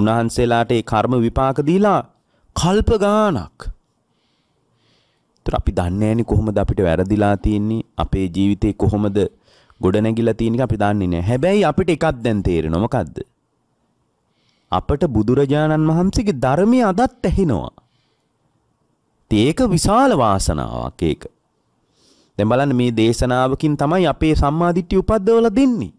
උන්වහන්සේලාට ඒ කර්ම විපාක දීලා කල්ප ගාණක්. ඒතර අපි දන්නේ නැණි කොහොමද අපිට වැරදිලා තියෙන්නේ අපේ ජීවිතේ කොහොමද ගොඩනැගිලා තියෙන්නේ අපි දන්නේ නැහැ. හැබැයි අපිට එකක් දැන් තේරෙනවා මොකද්ද? අපට බුදුරජාණන් වහන්සේගේ ධර්මයේ අදත් ඇහෙනවා. ඒක විශාල වාසනාවක් ඒක. දැන් බලන්න මේ දේශනාවකින් තමයි අපේ සම්මාදිට්ඨිය උපද්දවලා දෙන්නේ.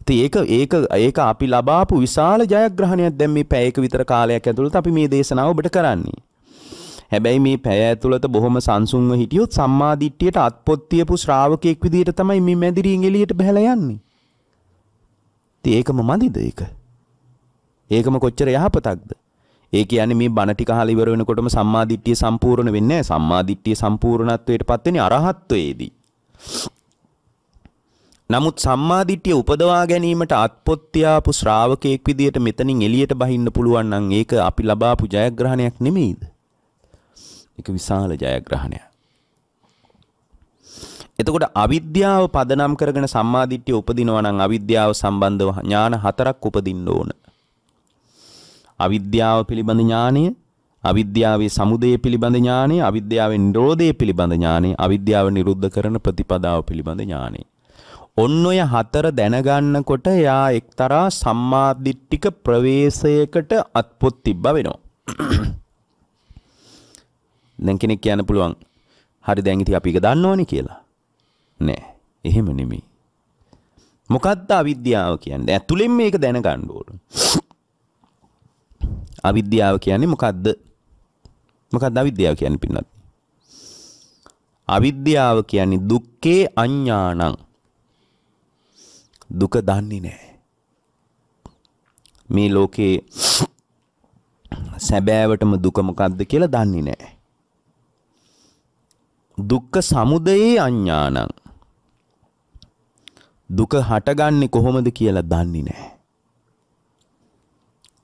ඉතින් ඒක ඒක ඒක අපි ලබාපු විශාල ජයග්‍රහණයක් දැන් මේ පැය එක විතර කාලයක් ඇතුළත අපි මේ දේශනාව ඔබට කරන්නේ. හැබැයි මේ පැය ඇතුළත බොහොම සංසුන්ව හිටියොත් සම්මාදිට්ඨියට අත්පොත් තියපු ශ්‍රාවකෙක් විදිහට තමයි මේ මැදිරියෙන් එළියට බහලා යන්නේ. ඉතින් ඒකම මදිද ඒක? ඒකම කොච්චර යහපතක්ද? ඒ කියන්නේ මේ බණ ටික අහලා ඉවර වෙනකොටම සම්මාදිට්ඨිය සම්පූර්ණ වෙන්නේ නැහැ. සම්මාදිට්ඨිය සම්පූර්ණත්වයටපත් වෙන්නේ අරහත්ත්වයේදී. නමුත් සම්මාදිට්ඨිය උපදවා ගැනීමට අත්පොත්තියාපු ශ්‍රාවකයෙක් විදියට මෙතනින් එළියට බහින්න පුළුවන් නම් ඒක අපි ලබාපු ජයග්‍රහණයක් නෙමෙයිද? ඒක විශාල ජයග්‍රහණයක්. එතකොට අවිද්‍යාව පදනම් කරගෙන සම්මාදිට්ඨිය උපදිනවා නම් අවිද්‍යාව සම්බන්ධව ඥාන හතරක් උපදින්න ඕන. අවිද්‍යාව පිළිබඳ ඥානය අවිද්‍යාවේ සමුදය පිළිබඳ ඥානය අවිද්‍යාවේ නිරෝධය පිළිබඳ ඥානය අවිද්‍යාව නිරුද්ධ කරන ප්‍රතිපදාව පිළිබඳ ඥානය ඔන්න ඔය හතර දැනගන්නකොට එයා එක්තරා සම්මාදිට්ඨික ප්‍රවේශයකට අත්පොත් තිබ්බ වෙනවා දැන් කෙනෙක් කියන්න පුළුවන් හරි දැන් ඉතින් අපි ඒක දන්නවනේ කියලා නෑ එහෙම නෙමෙයි මොකද්ද අවිද්‍යාව කියන්නේ ඇතුළෙන් මේක දැනගන්න ඕන අවිද්‍යාව කියන්නේ මොකද්ද? මොකක්ද අවිද්‍යාව කියන්නේ පින්නත්? අවිද්‍යාව කියන්නේ දුක්ඛේ අඥානං. දුක දන්නේ නැහැ. මේ ලෝකේ සැබෑවටම දුක මොකක්ද කියලා දන්නේ නැහැ. දුක්ඛ සමුදයේ අඥානං. දුක හටගන්නේ කොහොමද කියලා දන්නේ නැහැ.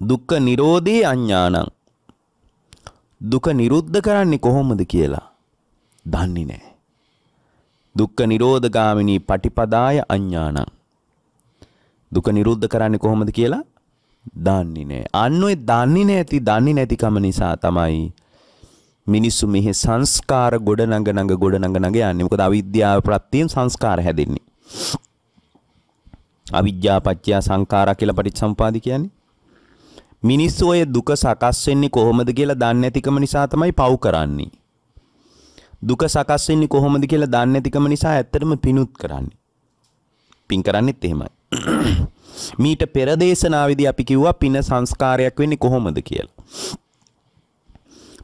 දුක්ඛ නිරෝධේ අඥානං දුක නිරුද්ධ කරන්නේ කොහොමද කියලා දන්නේ නැහැ. දුක්ඛ නිරෝධගාමිනී පටිපදාය අඥානං දුක නිරුද්ධ කරන්නේ කොහොමද කියලා දන්නේ නැහැ. අන්න ඔය දන්නේ නැති දන්නේ නැතිකම නිසා තමයි මිනිස්සු මෙහි සංස්කාර ගොඩ නඟ නඟ ගොඩ නඟ නඟ යන්නේ. මොකද අවිද්‍යාව ප්‍රත්‍යයෙන් සංස්කාර හැදෙන්නේ. අවිද්‍යා පත්‍ය සංඛාරා කියලා පටිච්චසම්පාදි කියන්නේ මිනිස්සු ඔය දුක සකස් වෙන්නේ කොහොමද කියලා දන්නේ නැතිකම නිසා තමයි පව් කරන්නේ. දුක සකස් වෙන්නේ කොහොමද කියලා දන්නේ නැතිකම නිසා ඇත්තටම පිනුත් කරන්නේ. පින් කරන්නේත් එහෙමයි. මීට පෙර දේශනාවේදී අපි කිව්වා පින සංස්කාරයක් වෙන්නේ කොහොමද කියලා.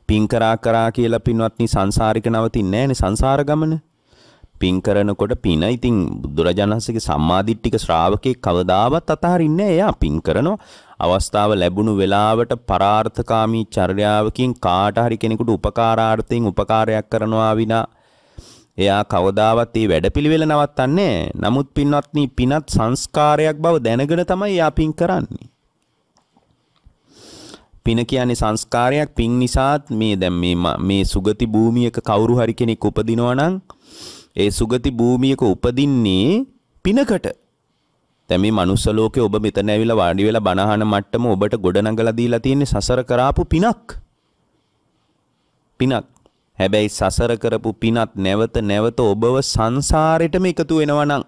පින් කරා කරා කියලා පින්වත්නි සංසාරික නවතින්නේ නැහැනේ සංසාර ගමන. පින් කරනකොට පින ඉතින් බුදුරජාණන්සේගේ සම්මාදිට්ඨික ශ්‍රාවකේ කවදාවත් අතහරින්නේ නැහැ. එයා පින් කරනවා. අවස්ථාව ලැබුණු වෙලාවට පරාර්ථකාමී චර්යාවකින් කාට හරි කෙනෙකුට උපකාරාර්ථයෙන් උපකාරයක් කරනවා විනා එයා කවදාවත් ඒ වැඩපිළිවෙල නවත්තන්නේ නමුත් පින්වත්නි පිනත් සංස්කාරයක් බව දැනගෙන තමයි යා පින් කරන්නේ. පින කියන්නේ සංස්කාරයක් පින් නිසාත් මේ දැන් මේ මේ සුගති භූමියක කවුරු හරි කෙනෙක් උපදිනවා නම් ඒ සුගති භූමියක උපදින්නේ පිනකට. දැන් මේ මනුස්ස ලෝකේ ඔබ මෙතන ඇවිල්ලා වාඩි වෙලා බණහන මට්ටම ඔබට ගොඩනගලා දීලා තියෙන්නේ සසර කරාපු පිනක්. පිනක්. හැබැයි සසර කරපු පිනත් නැවත නැවත ඔබව සංසාරෙටම එකතු වෙනවා නම්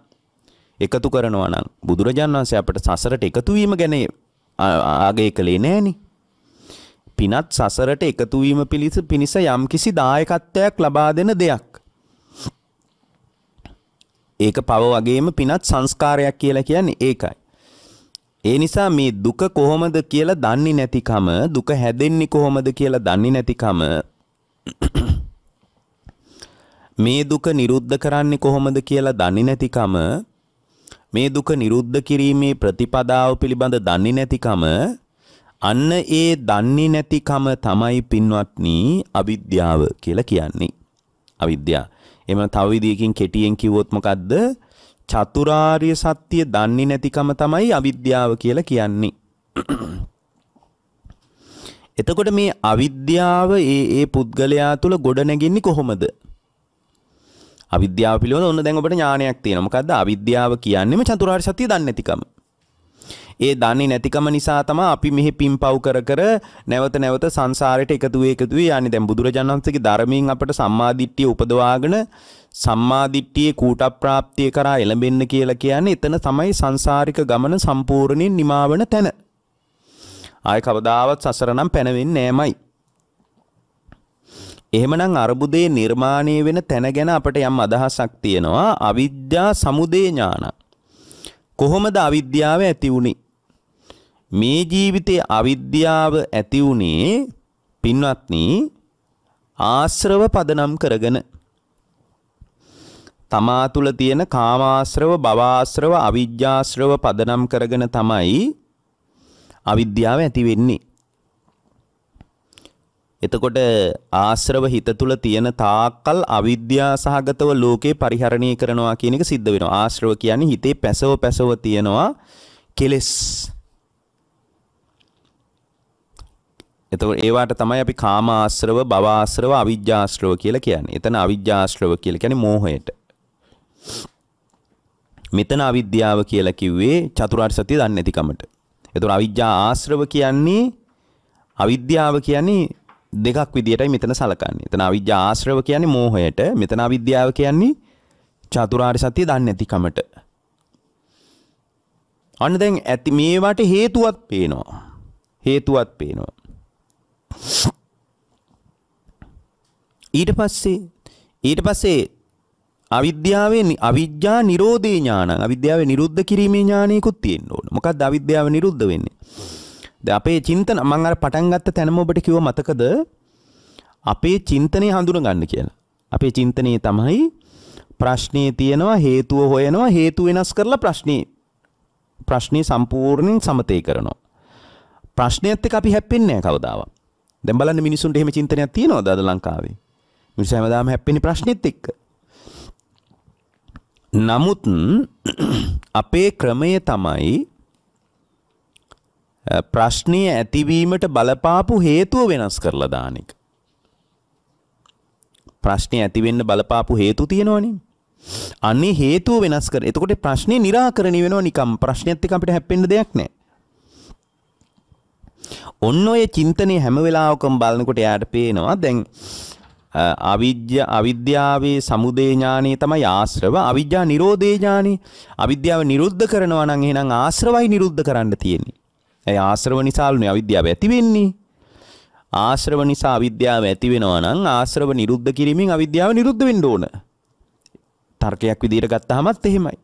එකතු කරනවා නම් බුදුරජාණන් වහන්සේ අපට සසරට එකතු වීම ගැන ආගය කළේ නෑනේ. පිනත් සසරට එකතු වීම පිණිස යම්කිසි දායකත්වයක් ලබා දෙන දෙයක්. ඒක පව වගේම පිනත් සංස්කාරයක් කියලා කියන්නේ ඒකයි. ඒ නිසා මේ දුක කොහොමද කියලා දන්නේ නැතිකම දුක හැදෙන්නේ කොහොමද කියලා දන්නේ නැතිකම මේ දුක නිරුද්ධ කරන්නේ කොහොමද කියලා දන්නේ නැතිකම මේ දුක නිරුද්ධ කිරීමේ ප්‍රතිපදාව පිළිබඳ දන්නේ නැතිකම අන්න ඒ දන්නේ නැතිකම තමයි පින්වත්නි අවිද්‍යාව කියලා කියන්නේ. අවිද්‍යාව. එහෙම තව විදියකින් කෙටියෙන් කිව්වොත් මොකද්ද? චතුරාර්ය සත්‍ය දන්නේ නැතිකම තමයි අවිද්‍යාව කියලා කියන්නේ. එතකොට මේ අවිද්‍යාව ඒ ඒ පුද්ගලයා තුළ ගොඩ නැගෙන්නේ කොහොමද? අවිද්‍යාව පිළිබඳව ඔන්න දැන් ඔබට ඥානයක් තියෙනවා. මොකද්ද අවිද්‍යාව කියන්නේම චතුරාර්ය සත්‍ය දන්නේ නැතිකම. ඒ දන්නේ නැතිකම නිසා තමයි අපි මෙහි පින්පව් කර කර නැවත නැවත සංසාරයට එකතු වෙ එකතු වෙ යන්නේ. දැන් බුදුරජාණන්සේගේ ධර්මයෙන් අපට සම්මාදිට්ඨිය උපදවාගෙන සම්මාදිට්ඨියේ කූටප්‍රාප්තිය කරා එළඹෙන්න කියලා කියන්නේ එතන තමයි සංසාරික ගමන සම්පූර්ණයෙන් නිමාවන තැන. ආය කවදාවත් සසර නම් පැනවෙන්නේ නෑමයි. එහෙමනම් අරුබුදේ නිර්මාණය වෙන තැන ගැන අපට යම් අදහසක් තියෙනවා අවිද්‍යා සමුදේ ඥාන. කොහොමද අවිද්‍යාව ඇති වුනේ? මේ ජීවිතයේ අවිද්‍යාව ඇති වුණේ පින්වත්නි ආශ්‍රව පදනම් කරගෙන තමා තුළ තියෙන කාමාශ්‍රව භවආශ්‍රව අවිජ්ජාශ්‍රව පදනම් කරගෙන තමයි අවිද්‍යාව ඇති වෙන්නේ. එතකොට ආශ්‍රව හිත තුළ තියෙන තාක්කල් අවිද්‍යා සහගතව ලෝකේ පරිහරණය කරනවා කියන එක සිද්ධ වෙනවා. ආශ්‍රව කියන්නේ හිතේ පැසව පැසව තියෙනවා කෙලෙස්. එතකොට ඒවට තමයි අපි කාම ආශ්‍රව, භව ආශ්‍රව, අවිජ්ජාශ්‍රව කියලා කියන්නේ. එතන අවිජ්ජාශ්‍රව කියලා කියන්නේ මෝහයට. මෙතන අවිද්‍යාව කියලා කිව්වේ චතුරාර්ය සත්‍ය දන්නේ නැතිකමට. එතකොට අවිජ්ජා ආශ්‍රව කියන්නේ අවිද්‍යාව කියන්නේ දෙකක් විදියටයි මෙතන සලකන්නේ. එතන අවිජ්ජා ආශ්‍රව කියන්නේ මෝහයට, මෙතන අවිද්‍යාව කියන්නේ චතුරාර්ය සත්‍ය දන්නේ නැතිකමට. අන්න දැන් ඇති මේවට හේතුවක් පේනවා. හේතුවක් පේනවා. ඊට පස්සේ ඊට පස්සේ අවිද්‍යාවේ අවිද්‍යා නිරෝධේ ඥාන අවිද්‍යාවේ නිරුද්ධ කිරීමේ ඥානයකුත් තියෙන්න ඕන. මොකක්ද අවිද්‍යාව නිරුද්ධ වෙන්නේ? දැන් අපේ චින්තන මම අර පටන් ගත්ත තැනම ඔබට කිව්ව මතකද? අපේ චින්තනය හඳුනගන්න කියලා. අපේ චින්තනයේ තමයි ප්‍රශ්නේ තියෙනවා හේතුව හොයනවා හේතු වෙනස් කරලා ප්‍රශ්නේ ප්‍රශ්නේ සම්පූර්ණයෙන් සමතේ කරනවා. ප්‍රශ්නයත් එක්ක අපි හැප්පෙන්නේ නැහැ කවදාවත්. දැන් බලන්න මිනිසුන්ට එහෙම චින්තනයක් තියෙනවද අද ලංකාවේ? මිනිස්සු හැමදාම හැප්පෙන ප්‍රශ්නෙත් එක්ක. නමුත් අපේ ක්‍රමය තමයි ප්‍රශ්නය ඇතිවීමට බලපාපු හේතුව වෙනස් කරලා දාන එක. ප්‍රශ්නය ඇතිවෙන්න බලපාපු හේතු තියෙනවනේ. අන්නේ හේතුව වෙනස් කර. එතකොට ප්‍රශ්නේ निराකරණය වෙනවා නිකම් ප්‍රශ්නයත් එක්ක අපිට හැප්පෙන්න දෙයක් නැහැ. ඔන්න ඔය චින්තනය හැම වෙලාවකම බලනකොට එයාට පේනවා දැන් අවිද්‍ය අවිද්‍යාවේ සමුදේ ඥානෙ තමයි ආශ්‍රව අවිද්‍යා නිරෝධේ ඥානෙ අවිද්‍යාව නිරුද්ධ කරනවා නම් එහෙනම් ආශ්‍රවයි නිරුද්ධ කරන්න තියෙන්නේ. ඒ ආශ්‍රව නිසාලුනේ අවිද්‍යාව ඇති වෙන්නේ. ආශ්‍රව නිසා අවිද්‍යාව ඇති වෙනවා නම් ආශ්‍රව නිරුද්ධ කිරීමෙන් අවිද්‍යාව නිරුද්ධ වෙන්න ඕන. තර්කයක් විදියට ගත්තහමත් එහෙමයි.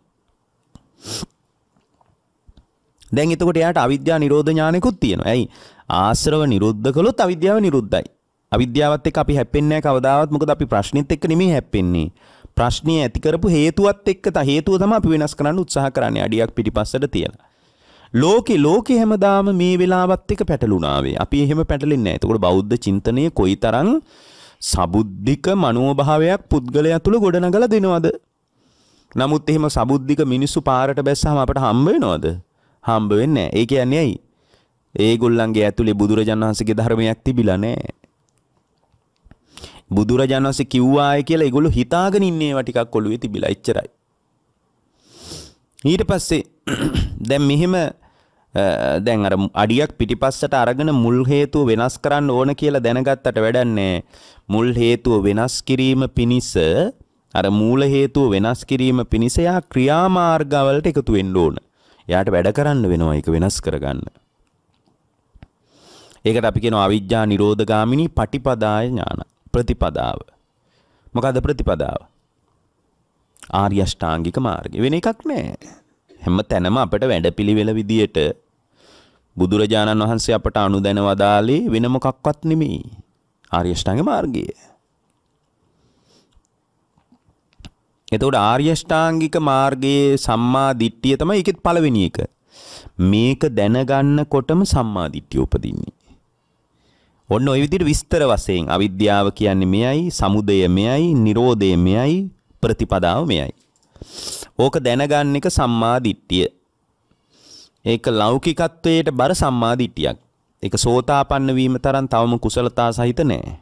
දැන් එතකොට එයාට අවිද්‍යා නිරෝධ ඥානෙකුත් තියෙනවා. ඇයි? ආශ්‍රව නිරුද්ධ කළොත් අවිද්‍යාව නිරුද්ධයි. අවිද්‍යාවත් එක්ක අපි හැප්පෙන්නේ නැහැ කවදාවත්. මොකද අපි ප්‍රශ්නෙත් එක්ක නෙමෙයි හැප්පෙන්නේ. ප්‍රශ්නය ඇති කරපු හේතුවත් එක්ක තා හේතුව තමයි අපි වෙනස් කරන්න උත්සාහ කරන්නේ. අඩියක් පිටිපස්සට තියලා. ලෝකෙ ලෝකෙ හැමදාම මේ වෙලාවත් එක පැටලුණාවේ. අපි එහෙම පැටලෙන්නේ නැහැ. එතකොට බෞද්ධ චින්තනය කොයිතරම් සබුද්ධික මනෝභාවයක් පුද්ගලයා තුළ ගොඩනගලා දෙනවද? නමුත් එහෙම සබුද්ධික මිනිස්සු පාරට බැස්සහම අපට හම්බ වෙනවද? හම්බ වෙන්නේ නැහැ. ඒ කියන්නේ ඇයි? ඒගොල්ලන්ගේ ඇතුලේ බුදුරජාණන් වහන්සේගේ ධර්මයක් තිබිලා නැහැ. බුදුරජාණන් වහන්සේ කිව්වායි කියලා ඒගොල්ලෝ හිතාගෙන ඉන්නේ ඒවා ටිකක් ඔළුවේ තිබිලා එච්චරයි. ඊට පස්සේ දැන් මෙහෙම දැන් අර අඩියක් පිටිපස්සට අරගෙන මුල් හේතුව වෙනස් කරන්න ඕන කියලා දැනගත්තට වැඩන්නේ මුල් හේතුව වෙනස් කිරීම පිණිස අර මූල හේතුව වෙනස් කිරීම පිණිස යා ක්‍රියාමාර්ගවලට එකතු වෙන්න ඕන. එයාට වැඩ කරන්න වෙනවා ඒක වෙනස් කරගන්න. ඒකට අපි කියනවා අවිජ්ජා නිරෝධගාමිනී පටිපදාය ඥාන ප්‍රතිපදාව. මොකද ප්‍රතිපදාව? ආර්ය අෂ්ටාංගික මාර්ගය. වෙන එකක් නෑ. හැම තැනම අපිට වැඩපිළිවෙල විදියට බුදුරජාණන් වහන්සේ අපට අනුදැන වදාලේ වෙන මොකක්වත් නෙමෙයි. ආර්ය අෂ්ටාංගික මාර්ගය. එතකොට ආර්යෂ්ඨාංගික මාර්ගයේ සම්මා දිට්ඨිය තමයි ඒකෙත් පළවෙනි එක. මේක දැනගන්නකොටම සම්මා දිට්ඨිය උපදින්නේ. ඔන්න ওই විදිහට විස්තර වශයෙන් අවිද්‍යාව කියන්නේ මෙයයි, සමුදය මෙයයි, නිරෝධය මෙයයි, ප්‍රතිපදාව මෙයයි. ඕක දැනගන්න එක සම්මා දිට්ඨිය. ඒක ලෞකිකත්වයට බර සම්මා දිට්ඨියක්. ඒක සෝතාපන්න වීම තරම් තවම කුසලතා සහිත නෑ.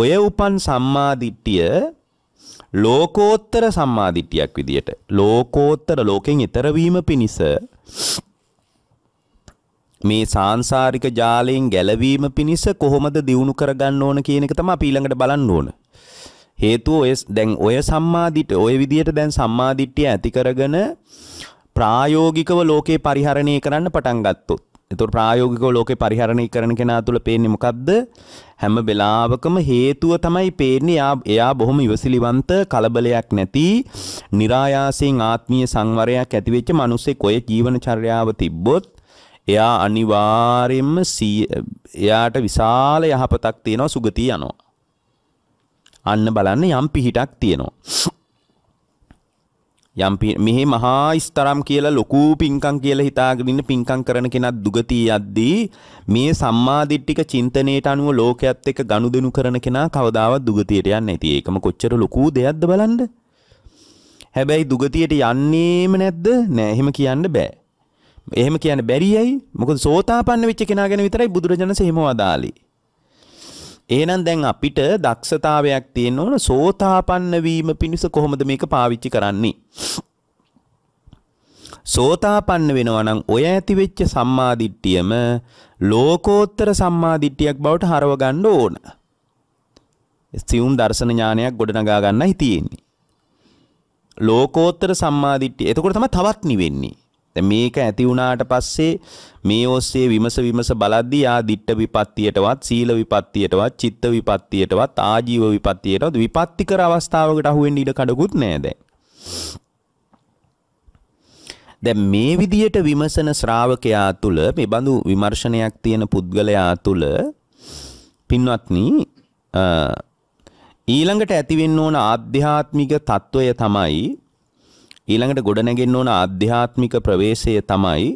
ඔය උපන් සම්මා දිට්ඨිය ලෝකෝත්තර සම්මාධිට්ටියක් විදියට ලෝකෝත්තර ලෝකෙන් එතරවීම පිණිස මේ සාංසාරික ජාලයෙන් ගැලවීම පිණිස කොහොමද දියුණු කරගන්න ඕන කියන එක තමයි අපි ඊළඟට බලන්න ඕන. හේතුව ඔය දැන් ඔය සම්මාදිට ඔය විදියට දැන් සම්මාදිට්ඨිය ඇති කරගෙන ප්‍රායෝගිකව ලෝකේ පරිහරණය කරන්න පටන් ගත්තොත් එතුර ප්‍රායෝගිකෝ ලෝකෙ පරිහරණය කරන කෙනා තුළ පේන්නේ මොකක්ද හැම වෙලාවකම හේතුව තමයි පේන්නේ එයා බොහොම ඉවසිලිවන්ත කලබලයක් නැති નિરાයාසයෙන් ආත්මීය සංවරයක් ඇතිවෙච්ච මිනිස්සේ කොය ජීවන චර්යාව තිබ්බොත් එයා අනිවාර්යයෙන්ම එයාට විශාල යහපතක් තියෙනවා සුගතිය යනවා අන්න බලන්න යම් පිහිටක් තියෙනවා යම් මෙහි මහා ස්තරම් කියලා ලොකු පිංකම් කියලා හිතාගෙන ඉන්න පිංකම් කරන කෙනක් දුගතිය යද්දී මේ සම්මාදිට්ඨික චින්තනයට අනුව ලෝකයේත් එක්ක ගනුදෙනු කරන කෙනා කවදාවත් දුගතියට යන්නේ නැති. ඒකම කොච්චර ලොකු දෙයක්ද බලන්න. හැබැයි දුගතියට යන්නේම නැද්ද? නෑ එහෙම කියන්න බෑ. එහෙම කියන්න බැරියයි. මොකද සෝතාපන්න වෙච්ච කෙනා ගැන විතරයි බුදුරජාණන් සේම වදාළේ. එහෙනම් දැන් අපිට දක්ෂතාවයක් තියෙන්න ඕන සෝතාපන්න වීම පිණිස කොහොමද මේක පාවිච්චි කරන්නේ? සෝතාපන්න වෙනවා නම් ඔය ඇති වෙච්ච සම්මාදිට්ඨියම ලෝකෝත්තර සම්මාදිට්ඨියක් බවට හරව ගන්න ඕන. සියුම් දර්ශන ඥානයක් ගොඩනගා ගන්නයි තියෙන්නේ. ලෝකෝත්තර සම්මාදිට්ඨිය. එතකොට තමයි තවත් නිවෙන්නේ. දැන් මේක ඇති වුණාට පස්සේ මේ ඔස්සේ විමස විමස බලද්දී ආ දිට්ඨ විපත්තියටවත් සීල විපත්තියටවත් චිත්ත විපත්තියටවත් ආජීව විපත්තියටවත් විපත්ති කර අවස්ථාවකට අහු වෙන්න ඉඩ කඩකුත් නෑ දැන්. දැන් මේ විදියට විමසන ශ්‍රාවකයා තුල මේ බඳු විමර්ශනයක් තියෙන පුද්ගලයා තුල පින්වත්නි ඊළඟට ඇතිවෙන්න ඕන ආධ්‍යාත්මික తত্ত্বය තමයි ඊළඟට ගොඩනැගෙන්න ඕන ආධ්‍යාත්මික ප්‍රවේශය තමයි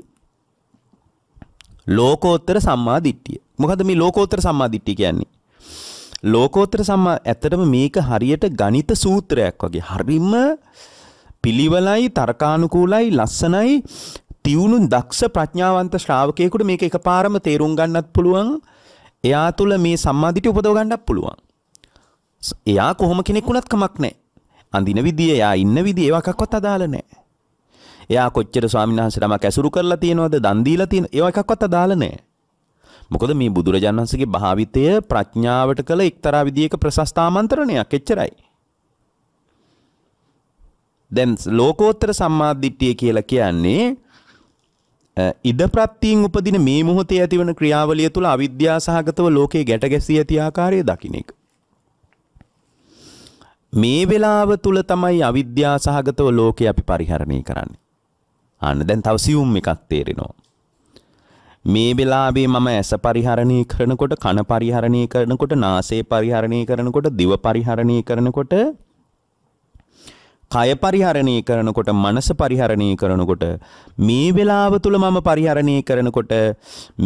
ලෝකෝත්තර සම්මා දිට්ඨිය. මොකද මේ ලෝකෝත්තර සම්මා දිට්ඨිය කියන්නේ? ලෝකෝත්තර සම්මා ඇත්තටම මේක හරියට ගණිත සූත්‍රයක් වගේ. හරිම පිළිවෙලයි තර්කානුකූලයි ලස්සනයි තියුණු දක්ෂ ප්‍රඥාවන්ත ශ්‍රාවකයෙකුට මේක එකපාරම තේරුම් ගන්නත් පුළුවන් එයා තුළ මේ සම්මාදිටි උපදව ගන්නත් පුළුවන් එයා කොහොම කෙනෙක් වුණත් කමක් නැහැ අඳින විදිය එයා ඉන්න විදිය ඒවා එකක්වත් අදාළ නැහැ. එයා කොච්චර ස්වාමීන් වහන්සේට මම ඇසුරු කරලා තියෙනවද දන් දීලා තියෙන ඒවා එකක්වත් අදාළ නැහැ. මොකද මේ බුදුරජාණන් වහන්සේගේ භාවිතය ප්‍රඥාවට කළ එක්තරා විදියක ප්‍රශස්තාමන්ත්‍රණයක් එච්චරයි. දැන් ලෝකෝත්තර සම්මාදිට්ඨිය කියලා කියන්නේ ඉද ප්‍රත්‍යයෙන් උපදින මේ මොහොතේ ඇතිවන ක්‍රියාවලිය තුළ අවිද්‍යාසහගතව ලෝකේ ගැට ගැසී ඇති ආකාරය දකින්න එක. මේ වෙලාව තුල තමයි අවිද්‍යා සහගතව ලෝකේ අපි පරිහරණය කරන්නේ. අන්න දැන් තව සියුම් එකක් තේරෙනවා. මේ වෙලාවේ මම ඇස පරිහරණය කරනකොට කන පරිහරණය කරනකොට නාසය පරිහරණය කරනකොට දිව පරිහරණය කරනකොට කය පරිහරණය කරනකොට මනස පරිහරණය කරනකොට මේ වෙලාව තුල මම පරිහරණය කරනකොට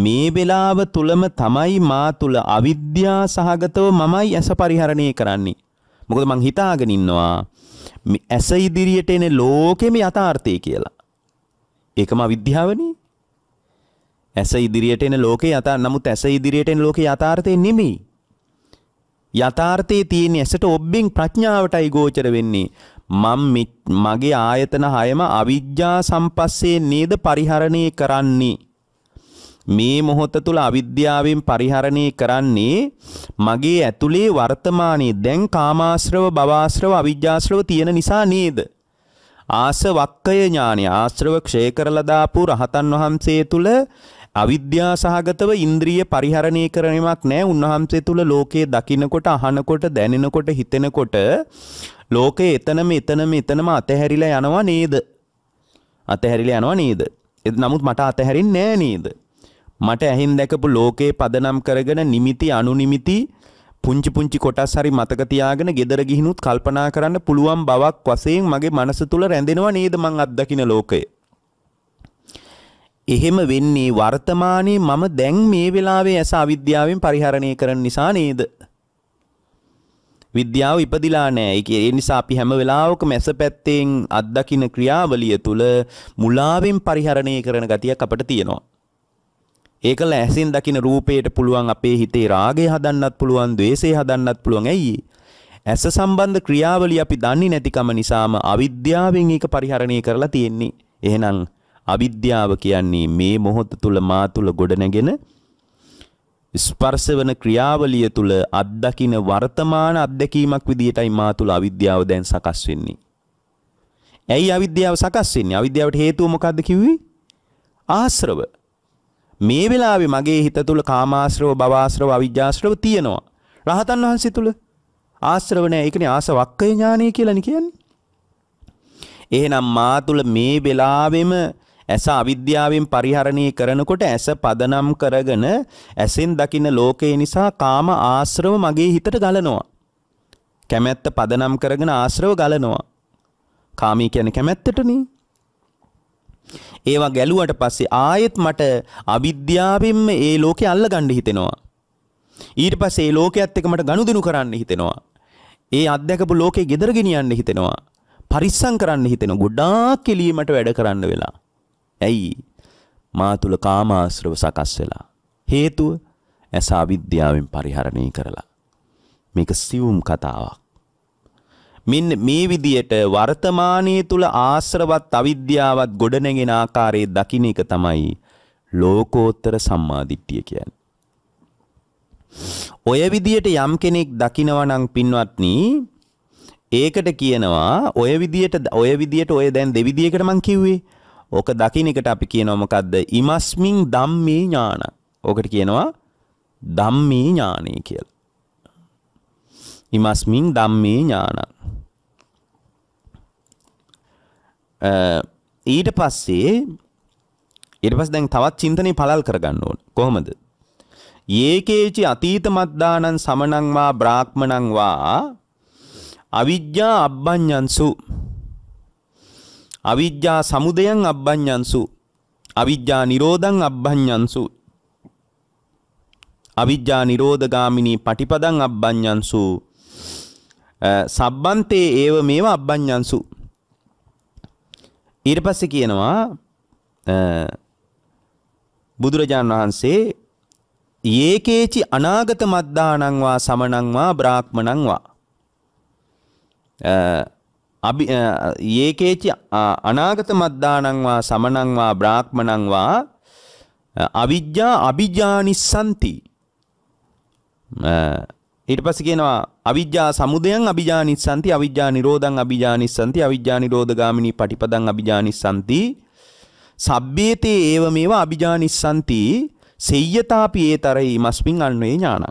මේ වෙලාව තුලම තමයි මා තුල අවිද්‍යා සහගතව මමයි ඇස පරිහරණය කරන්නේ මොකද මං හිතාගෙන ඉන්නවා ඇස ඉදිරියට එන ලෝකෙම යථාර්ථය කියලා. ඒකම අවිද්‍යාවනේ. ඇස ඉදිරියට එන ලෝකේ යථා නමුත් ඇස ඉදිරියට එන ලෝකේ යථාර්ථය නෙමෙයි. යථාර්ථයේ තියෙන ඇසට ඔබ්බෙන් ප්‍රඥාවටයි ගෝචර වෙන්නේ. මම මගේ ආයතන හයම අවිද්‍යා සම්පස්සේ නේද පරිහරණය කරන්නේ. මේ මොහොත තුළ අවිද්‍යාවෙන් පරිහරණය කරන්නේ මගේ ඇතුලේ වර්තමානයේ දැන් කාමාශ්‍රව භවආශ්‍රව අවිජ්ජාශ්‍රව තියෙන නිසා නේද ආසවක්කය ඥානය ආශ්‍රව ක්ෂය කරලා දාපු රහතන් වහන්සේ තුල අවිද්‍යා සහගතව ඉන්ද්‍රිය පරිහරණය කරණයක් නැහැ උන්වහන්සේ තුල ලෝකයේ දකින්නකොට අහනකොට දැනෙනකොට හිතෙනකොට ලෝකයේ එතනම එතනම එතනම අතහැරිලා යනවා නේද අතහැරිලා යනවා නේද නමුත් මට අතහැරින්නේ නැහැ නේද මට ඇහින් දැකපු ලෝකේ පදනම් කරගෙන නිමිති අනුනිමිති පුංචි පුංචි කොටස් හරි මතක තියාගෙන gedara ගිහිනුත් කල්පනා කරන්න පුළුවන් බවක් වශයෙන් මගේ මනස තුල රැඳෙනවා නේද මං අත්දකින ලෝකය. එහෙම වෙන්නේ වර්තමානයේ මම දැන් මේ වෙලාවේ ඇස අවිද්‍යාවෙන් පරිහරණය කරන නිසා නේද? විද්‍යාව ඉපදිලා නෑ. ඒ නිසා අපි හැම වෙලාවකම ඇස පැත්තෙන් අත්දකින ක්‍රියාවලිය තුල මුලාවෙන් පරිහරණය කරන ගතියක් අපිට තියෙනවා. ඒකල ඇසින් දකින රූපයට පුළුවන් අපේ හිතේ රාගය හදන්නත් පුළුවන් ද්වේෂය හදන්නත් පුළුවන් ඇයි ඇස සම්බන්ධ ක්‍රියාවලිය අපි දන්නේ නැතිකම නිසාම අවිද්‍යාවෙන් ඒක පරිහරණය කරලා තියෙන්නේ එහෙනම් අවිද්‍යාව කියන්නේ මේ මොහොත තුල මා තුල ගොඩනැගෙන ස්පර්ශ වෙන ක්‍රියාවලිය තුල අත්දකින වර්තමාන අත්දැකීමක් විදියටයි මා තුල අවිද්‍යාව දැන් සකස් වෙන්නේ. ඇයි අවිද්‍යාව සකස් වෙන්නේ? අවිද්‍යාවට හේතුව මොකද්ද කිව්වේ? ආශ්‍රව. මේ වෙලාවේ මගේ හිත තුල කාමාශ්‍රව භවආශ්‍රව අවිජ්ජාශ්‍රව තියෙනවා. රහතන් වහන්සේ තුල ආශ්‍රව නැහැ. ඒ කියන්නේ ආසවක්කය ඥානය කියලානේ කියන්නේ. එහෙනම් මා තුල මේ වෙලාවෙම ඇස අවිද්‍යාවෙන් පරිහරණය කරනකොට ඇස පදනම් කරගෙන ඇසෙන් දකින ලෝකය නිසා කාම ආශ්‍රව මගේ හිතට ගලනවා. කැමැත්ත පදනම් කරගෙන ආශ්‍රව ගලනවා. කාමී කියන්නේ කැමැත්තටනේ. ඒවා ගැලුවට පස්සේ ආයෙත් මට අවිද්‍යාවෙන්ම ඒ ලෝකේ අල්ලගන්න හිතෙනවා. ඊට පස්සේ ඒ ලෝකයේත් එක්ක මට ගනුදෙනු කරන්න හිතෙනවා. ඒ අත්දකපු ලෝකේ gedara ගෙනියන්න හිතෙනවා. පරිස්සම් කරන්න හිතෙනවා. ගොඩාක් කෙලීමට වැඩ කරන්න වෙලා. ඇයි? මා තුල කාමාශ්‍රව සකස් වෙලා. හේතුව ඇස අවිද්‍යාවෙන් පරිහරණය කරලා. මේක සියුම් කතාවක්. මෙන්න මේ විදියට වර්තමානයේ තුල ආශ්‍රවත් අවිද්‍යාවත් ගොඩනැගෙන ආකාරයේ දකින්න එක තමයි ලෝකෝත්තර සම්මාදිට්ඨිය කියන්නේ. ඔය විදියට යම් කෙනෙක් දකිනවා නම් පින්වත්නි ඒකට කියනවා ඔය විදියට ඔය විදියට ඔය දැන් දෙවිදියකට මං කිව්වේ. ඕක දකින්න එකට අපි කියනවා මොකද්ද? ඉමස්මින් ධම්මේ ඥාන. ඕකට කියනවා ධම්මේ ඥානය කියලා. ඉමස්මින් ධම්මේ ඥාන. ඊට පස්සේ ඊට පස්සේ දැන් තවත් චින්තනේ පළල් කරගන්න ඕන. කොහොමද? යේකේචි අතීත මද්දානං සමනං වා බ්‍රාහ්මණං වා අවිජ්ජා අබ්බඤ්ඤන්සු අවිජ්ජා සමුදයං අබ්බඤ්ඤන්සු අවිජ්ජා නිරෝධං අබ්බඤ්ඤන්සු අවිජ්ජා නිරෝධගාමිනී පටිපදං අබ්බඤ්ඤන්සු සබ්බන්තේ ඒව මේව අබ්බඤ්ඤන්සු ඊට පස්සේ කියනවා බුදුරජාණන් වහන්සේ ඒකේචි අනාගත මද්දානං වා සමණං වා බ්‍රාහ්මණං වා අභි ඒකේචි අනාගත මද්දානං වා සමණං වා බ්‍රාහ්මණං වා අවිජ්ජා අ비ජානිසanti ඊට පස්සේ කියනවා අවිජ්ජා සමුදයං අ비ජානිස්සanti අවිජ්ජා නිරෝධං අ비ජානිස්සanti අවිජ්ජා නිරෝධගාමිනී පටිපදං අ비ජානිස්සanti සබ්බේතේ ඒව මේවා අ비ජානිස්සanti සෙය්‍යතාපි ඒතරයි මස්මින් අන්වේ ඥානං.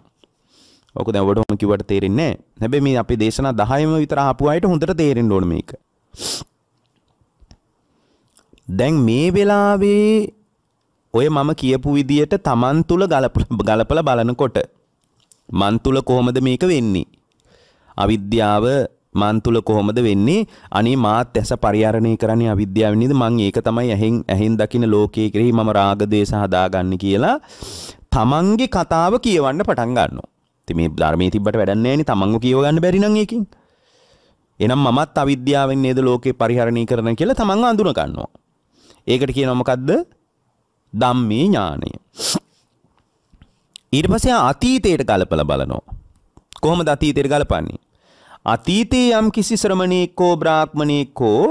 ඔක දැන් ඔබට හොම කිව්වට තේරෙන්නේ නැහැ. හැබැයි මේ අපේ දේශනා 10ම විතර ආපු අයට හොඳට තේරෙන්න ඕන මේක. දැන් මේ වෙලාවේ ඔය මම කියපු විදියට Taman තුල ගලපලා බලනකොට මන් තුල කොහොමද මේක වෙන්නේ? අවිද්‍යාව මන් තුල කොහොමද වෙන්නේ? අනේ මාත් ඇස පරිහරණය කරන්නේ අවිද්‍යාව නේද? මං ඒක තමයි ඇහෙන් ඇහෙන් දකින ලෝකයේ කෙරෙහි මම රාග දේශ හදාගන්නේ කියලා තමන්ගේ කතාව කියවන්න පටන් ගන්නවා. ඉතින් මේ ධර්මයේ තිබ්බට වැඩක් නැහැ නේ තමන්ව කියව ගන්න බැරි නම් ඒකෙන්. එහෙනම් මමත් අවිද්‍යාවෙන් නේද ලෝකේ පරිහරණය කරන කියලා තමන්ව අඳුන ගන්නවා. ඒකට කියනවා මොකද්ද? ධම්මේ ඥානය. ඊට පස්සේ අතීතයට ගලපලා බලනවා. කොහොමද අතීතයට ගලපන්නේ? අතීතයේ යම් කිසි ශ්‍රමණේකෝ බ්‍රාහ්මණේකෝ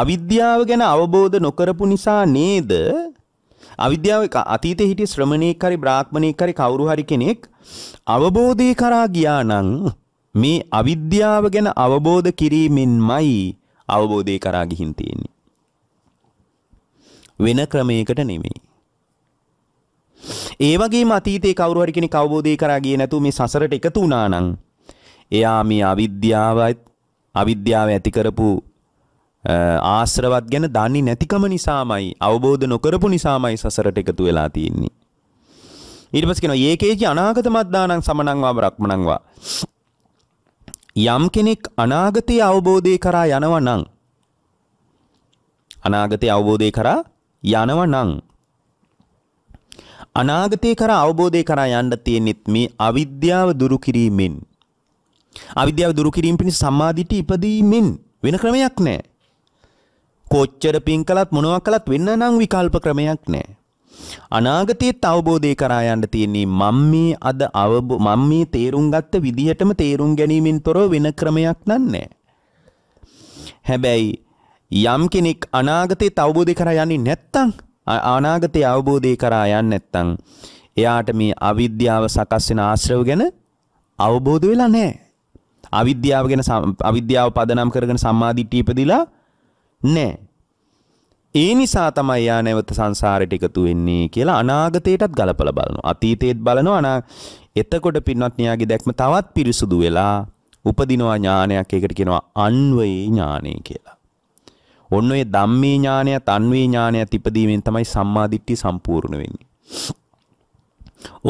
අවිද්‍යාව ගැන අවබෝධ නොකරපු නිසා නේද අවිද්‍යාව අතීතයේ හිටිය ශ්‍රමණේක හරි බ්‍රාහ්මණේක හරි කවුරු හරි කෙනෙක් අවබෝධය කරා ගියා නම් මේ අවිද්‍යාව ගැන අවබෝධ කිරීමෙන්මයි අවබෝධය කරා ගිහින් තියෙන්නේ වෙන ක්‍රමයකට නෙමෙයි ඒවගේ මතීතේ කවරුහරි කෙනෙක් අවබෝධය කරා ගියේ නැතුව මේ සසරට එකතු වුණා නම් එයා මේ අවිද්‍යාවත් අවිද්‍යාව ඇති කරපු ආශ්‍රවත් ගැන දන්නේ නැතිකම නිසාමයි අවබෝධ නොකරපු නිසාමයි සසරට එකතු වෙලා තියෙන්නේ. ඊට පස්සේ කියනවා "යේකේචි අනාගතමත් දානං සමණං වා බ්‍රහ්මණං වා" යම් කෙනෙක් අනාගතයේ අවබෝධය කරා යනවා නම් අනාගතයේ අවබෝධය කරා යනවා නම් අනාගතය කරා අවබෝධය කරා යන්න තියෙනෙත් මේ අවිද්‍යාව දුරු කිරීමෙන්. අවිද්‍යාව දුරු කිරීම පිණිස සම්මාදිටි ඉපදීමෙන් වෙන ක්‍රමයක් නැහැ. කොච්චර පින් කළත් මොනවා කළත් වෙන්න නම් විකල්ප ක්‍රමයක් නැහැ. අනාගතයේත් අවබෝධය කරා යන්න තියෙන්නේ මම මේ අද අවබ මම මේ තේරුම් ගත්ත විදිහටම තේරුම් ගැනීමෙන් තොරව වෙන ක්‍රමයක් නැහැ. හැබැයි යම් කෙනෙක් අනාගතයේ අවබෝධය කරා යන්නේ නැත්තම් අනාගතයේ අවබෝධය කරා යන්නේ නැත්නම් එයාට මේ අවිද්‍යාව සකස් වෙන ආශ්‍රව ගැන අවබෝධ වෙලා නැහැ. අවිද්‍යාව ගැන අවිද්‍යාව පදනම් කරගෙන සම්මාදිට්ඨිය ඉපදිලා නැහැ. ඒ නිසා තමයි යා නැවත සංසාරයට එකතු වෙන්නේ කියලා අනාගතයටත් ගලපලා බලනවා. අතීතයේත් බලනවා අනා එතකොට පින්වත් න්යාගේ දැක්ම තවත් පිරිසුදු වෙලා උපදිනවා ඥානයක් ඒකට කියනවා අන්වයේ ඥානය කියලා. ඔන්න ඔය ධම්මේ ඥානය, තන්වේ ඥානය තිපදීමෙන් තමයි සම්මාදිට්ඨිය සම්පූර්ණ වෙන්නේ.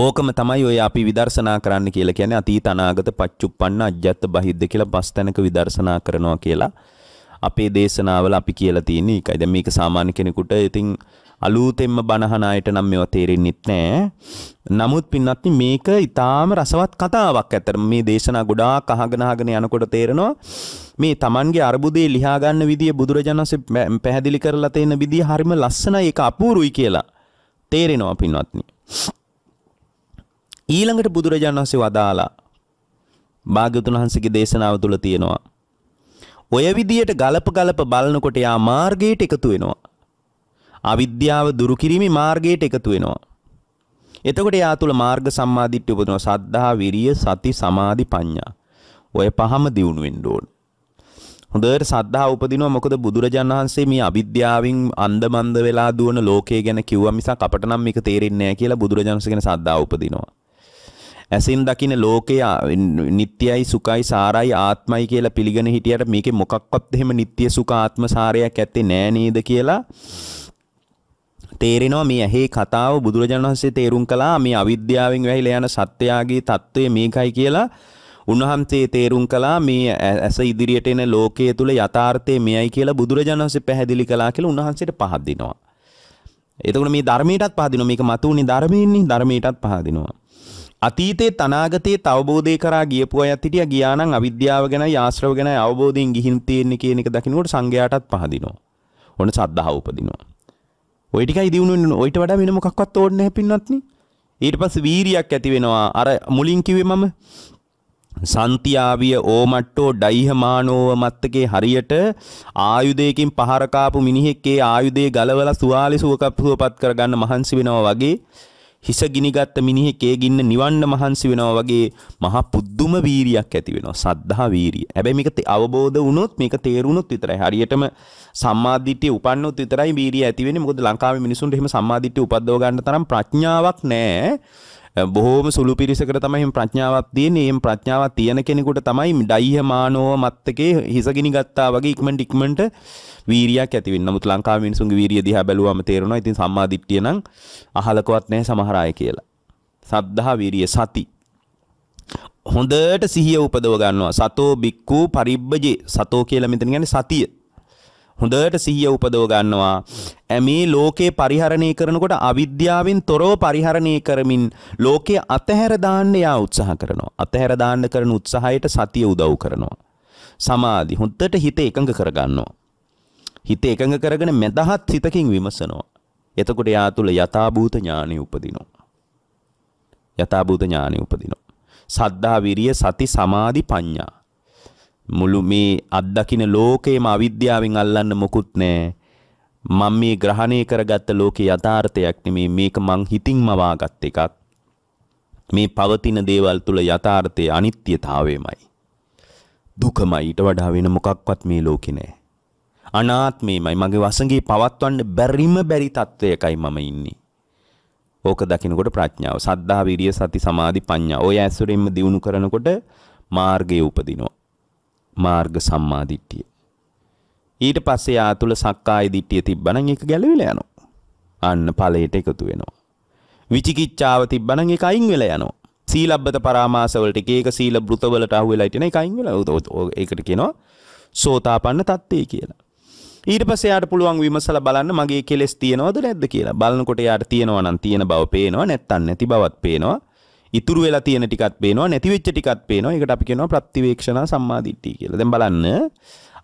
ඕකම තමයි ඔය අපි විදර්ශනා කරන්න කියලා කියන්නේ අතීත අනාගත පච්චුප්පන්න අජ්ජත් බහිද්ද කියලා පස් තැනක විදර්ශනා කරනවා කියලා. අපේ දේශනාවල අපි කියලා තියෙන්නේ ඒකයි. දැන් මේක සාමාන්‍ය කෙනෙකුට ඉතින් අලුතෙන්ම බණහන අයට නම් මේවා තේරෙන්නෙත් නෑ. නමුත් පින්වත්නි මේක ඊටාම රසවත් කතාවක් ඇත්තට මේ දේශනා ගොඩාක් අහගෙන අහගෙන යනකොට තේරෙනවා මේ Tamanගේ අරුබුදේ ලියා ගන්න විදිය බුදුරජාණන්සේ පැහැදිලි කරලා තියෙන විදිය හරිම ලස්සනයි ඒක අපූරුයි කියලා තේරෙනවා පින්වත්නි. ඊළඟට බුදුරජාණන්සේ වදාලා භාග්‍යවතුන් වහන්සේගේ දේශනාව තුළ තියෙනවා ඔය විදියට ගලප ගලප බලනකොට යා මාර්ගයට එකතු වෙනවා. අවිද්‍යාව දුරු කිරීමේ මාර්ගයට එකතු වෙනවා. එතකොට යා තුල මාර්ග සම්මාදිට්ඨිය උපදිනවා. සද්ධා, විරිය, සති, සමාධි, ප්‍රඥා. ඔය පහම දියුණු වෙන්න ඕන. හොඳට සද්ධා උපදිනවා මොකද බුදුරජාණන් වහන්සේ මේ අවිද්‍යාවෙන් අන්දමන්ද වෙලා දුවන ලෝකය ගැන කිව්වා මිසක් අපට නම් මේක තේරෙන්නේ නැහැ කියලා බුදුරජාණන් වහන්සේ ගැන සද්ධා උපදිනවා. ඇසින් දකින ලෝකය නිත්‍යයි සුඛයි සාරයි ආත්මයි කියලා පිළිගෙන හිටියට මේකේ මොකක්වත් එහෙම නිත්‍ය සුඛ ආත්ම සාරයක් ඇත්තේ නෑ නේද කියලා තේරෙනවා මේ ඇහි කතාව බුදුරජාණන් වහන්සේ තේරුම් කළා මේ අවිද්‍යාවෙන් වැහිලා යන සත්‍යයගේ తত্ত্বය මේකයි කියලා උන්වහන්සේ තේරුම් කළා මේ ඇස ඉදිරියට එන ලෝකයේ තුල යථාර්ථය මෙයයි කියලා බුදුරජාණන් වහන්සේ පැහැදිලි කළා කියලා උන්වහන්සේට පහදිනවා. එතකොට මේ ධර්මයටත් පහදිනවා මේක මතුවුනේ ධර්මයෙන්නේ ධර්මයටත් පහදිනවා. අතීතේ තනාගතයේ තවබෝධය කරා ගියපු අය හිටියා ගියානම් අවිද්‍යාව ගැන ආශ්‍රව ගැන අවබෝධයෙන් ගිහින් තියෙන්නේ කියන එක දකිනකොට සංඝයාටත් පහදිනවා. ඔන්න සද්ධාව උපදිනවා. ওই ටිකයි දිනු වෙන ඔයිට වඩා වෙන මොකක්වත් ඕනේ නැහැ පින්නත්නි. ඊට පස්සේ වීරියක් ඇති වෙනවා. අර මුලින් කිව්වේ මම සන්තියාවිය ඕමට්ටෝ ඩයිහමානෝව මත්තකේ හරියට ආයුධයකින් පහර කාපු මිනිහෙක්ගේ ආයුධය ගලවලා සුවාලි සුවකප්පුවපත් කරගන්න මහන්සි වෙනවා වගේ හිස ගිනිගත්ත මිනිහෙක් ඒ ගින්න නිවන්න මහන්සි වෙනවා වගේ මහා පුදුම වීරියක් ඇති වෙනවා සද්ධා වීරිය. හැබැයි මේක අවබෝධ වුණොත් මේක තේරුණොත් විතරයි. හරියටම සම්මාදිට්ඨිය උපන්නොත් විතරයි වීරිය ඇති වෙන්නේ. මොකද ලංකාවේ මිනිසුන්ට එහෙම සම්මාදිට්ඨිය උපද්දව ගන්න තරම් ප්‍රඥාවක් නැහැ. බොහෝම සුළු පිරිසකට තමයි එහෙම ප්‍රඥාවක් තියෙන්නේ. එහෙම ප්‍රඥාවක් තියෙන කෙනෙකුට තමයි ඩයිහ මානෝව මත්තකේ හිස ගිනි ගත්තා වගේ ඉක්මනට ඉක්මනට වීරියක් ඇති වෙන්නේ. නමුත් ලංකාවේ මිනිසුන්ගේ වීරිය දිහා බැලුවම තේරෙනවා ඉතින් සම්මා දිට්ඨිය නම් අහලකවත් නැහැ සමහර අය කියලා. සද්ධා වීරිය සති හොඳට සිහිය උපදව ගන්නවා. සතෝ බික්කු පරිබ්බජේ සතෝ කියලා මෙතන කියන්නේ සතිය. හොඳට සිහිය උපදව ගන්නවා. මේ ලෝකේ පරිහරණය කරනකොට අවිද්‍යාවෙන් තොරව පරිහරණය කරමින් ලෝකේ අතහැර දාන්න යා උත්සාහ කරනවා. අතහැර දාන්න කරන උත්සාහයට සතිය උදව් කරනවා. සමාධි හොඳට හිත එකඟ කරගන්නවා. හිත එකඟ කරගෙන මෙදහත් සිතකින් විමසනවා. එතකොට යා තුළ යථාභූත ඥානෙ උපදිනවා. යථාභූත ඥානෙ උපදිනවා. සද්ධා විරිය සති සමාධි පඤ්ඤා මුළු මේ අත්දකින්න ලෝකේම අවිද්‍යාවෙන් අල්ලන්න මොකුත් නැහැ. මම මේ ග්‍රහණය කරගත්ත ලෝකේ යථාර්ථයක් නෙමේ මේක මං හිතින් මවාගත් එකක්. මේ පවතින දේවල් තුල යථාර්ථයේ අනිත්‍යතාවයමයි. දුකමයි ඊට වඩා වෙන මොකක්වත් මේ ලෝකේ නැහැ. අනාත්මේමයි මගේ වසඟේ පවත්වන්න බැරිම බැරි තත්වයකයි මම ඉන්නේ. ඕක දකිනකොට ප්‍රඥාව සද්ධා විරිය සති සමාධි ප්‍රඥා ඔය ඇසුරෙන්ම දිනු කරනකොට මාර්ගය උපදිනවා. මාර්ග සම්මාදිට්ඨිය. ඊට පස්සේ ආතුල සක්කාය දිට්ඨිය තිබ්බනම් ඒක ගැලවිලා යනවා. අන්න ඵලයට එකතු වෙනවා. විචිකිච්ඡාව තිබ්බනම් ඒක අයින් වෙලා යනවා. සීලබ්බත පරාමාස වලට එක එක සීල බෘත වලට අහු වෙලා හිටින එක අයින් වෙලා ඒකට කියනවා සෝතාපන්න තත්ත්වය කියලා. ඊට පස්සේ යාට පුළුවන් විමසලා බලන්න මගේ කෙලෙස් තියෙනවද නැද්ද කියලා. බලනකොට යාට තියෙනවා නම් තියෙන බව පේනවා නැත්තම් නැති බවත් පේනවා. ඉතුරු වෙලා තියෙන ටිකත් පේනවා නැති වෙච්ච ටිකත් පේනවා. ඒකට අපි කියනවා ප්‍රතිවේක්ෂණ සම්මාදිට්ඨිය කියලා. දැන් බලන්න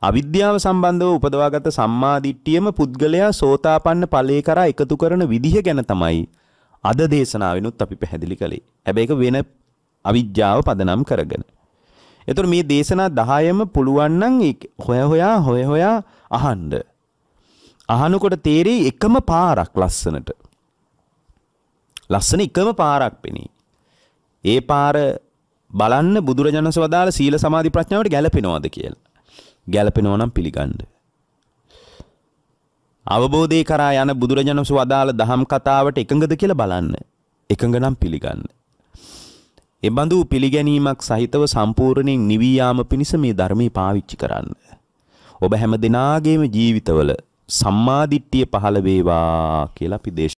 අවිද්‍යාව සම්බන්ධව උපදවාගත සම්මාදිට්ඨියම පුද්ගලයා සෝතාපන්න ඵලයේ කරා එකතු කරන විදිහ ගැන තමයි අද දේශනාවෙනුත් අපි පැහැදිලි කළේ. හැබැයි ඒක වෙන අවිද්‍යාව පදනම් කරගෙන. එතකොට මේ දේශනා 10ම පුළුවන් නම් හොය හොයා හොය හොයා අහන්ඩ. අහනුකොට තේරෙයි එකම පාරක් ලස්සනට. ලස්සන එකම පාරක් පෙනී. ඒ පාර බලන්න බුදුරජණස වදාළ සීල සමාධි ප්‍රඥාවට ගැලපෙනවාද කියලා. ගැලපෙනව නම් පිළිගන්න. අවබෝධය කරා යන බුදුරජණස වදාළ දහම් කතාවට එකඟද කියලා බලන්න. එකඟ නම් පිළිගන්න. එබඳු පිළිගැනීමක් සහිතව සම්පූර්ණයෙන් නිවී යාම පිණිස මේ ධර්මයේ පාවිච්චි කරන්න. ඔබ හැම දිනාගේම ජීවිතවල සම්මාදිට්ඨිය පහළ වේවා කියලා අපි දේශනා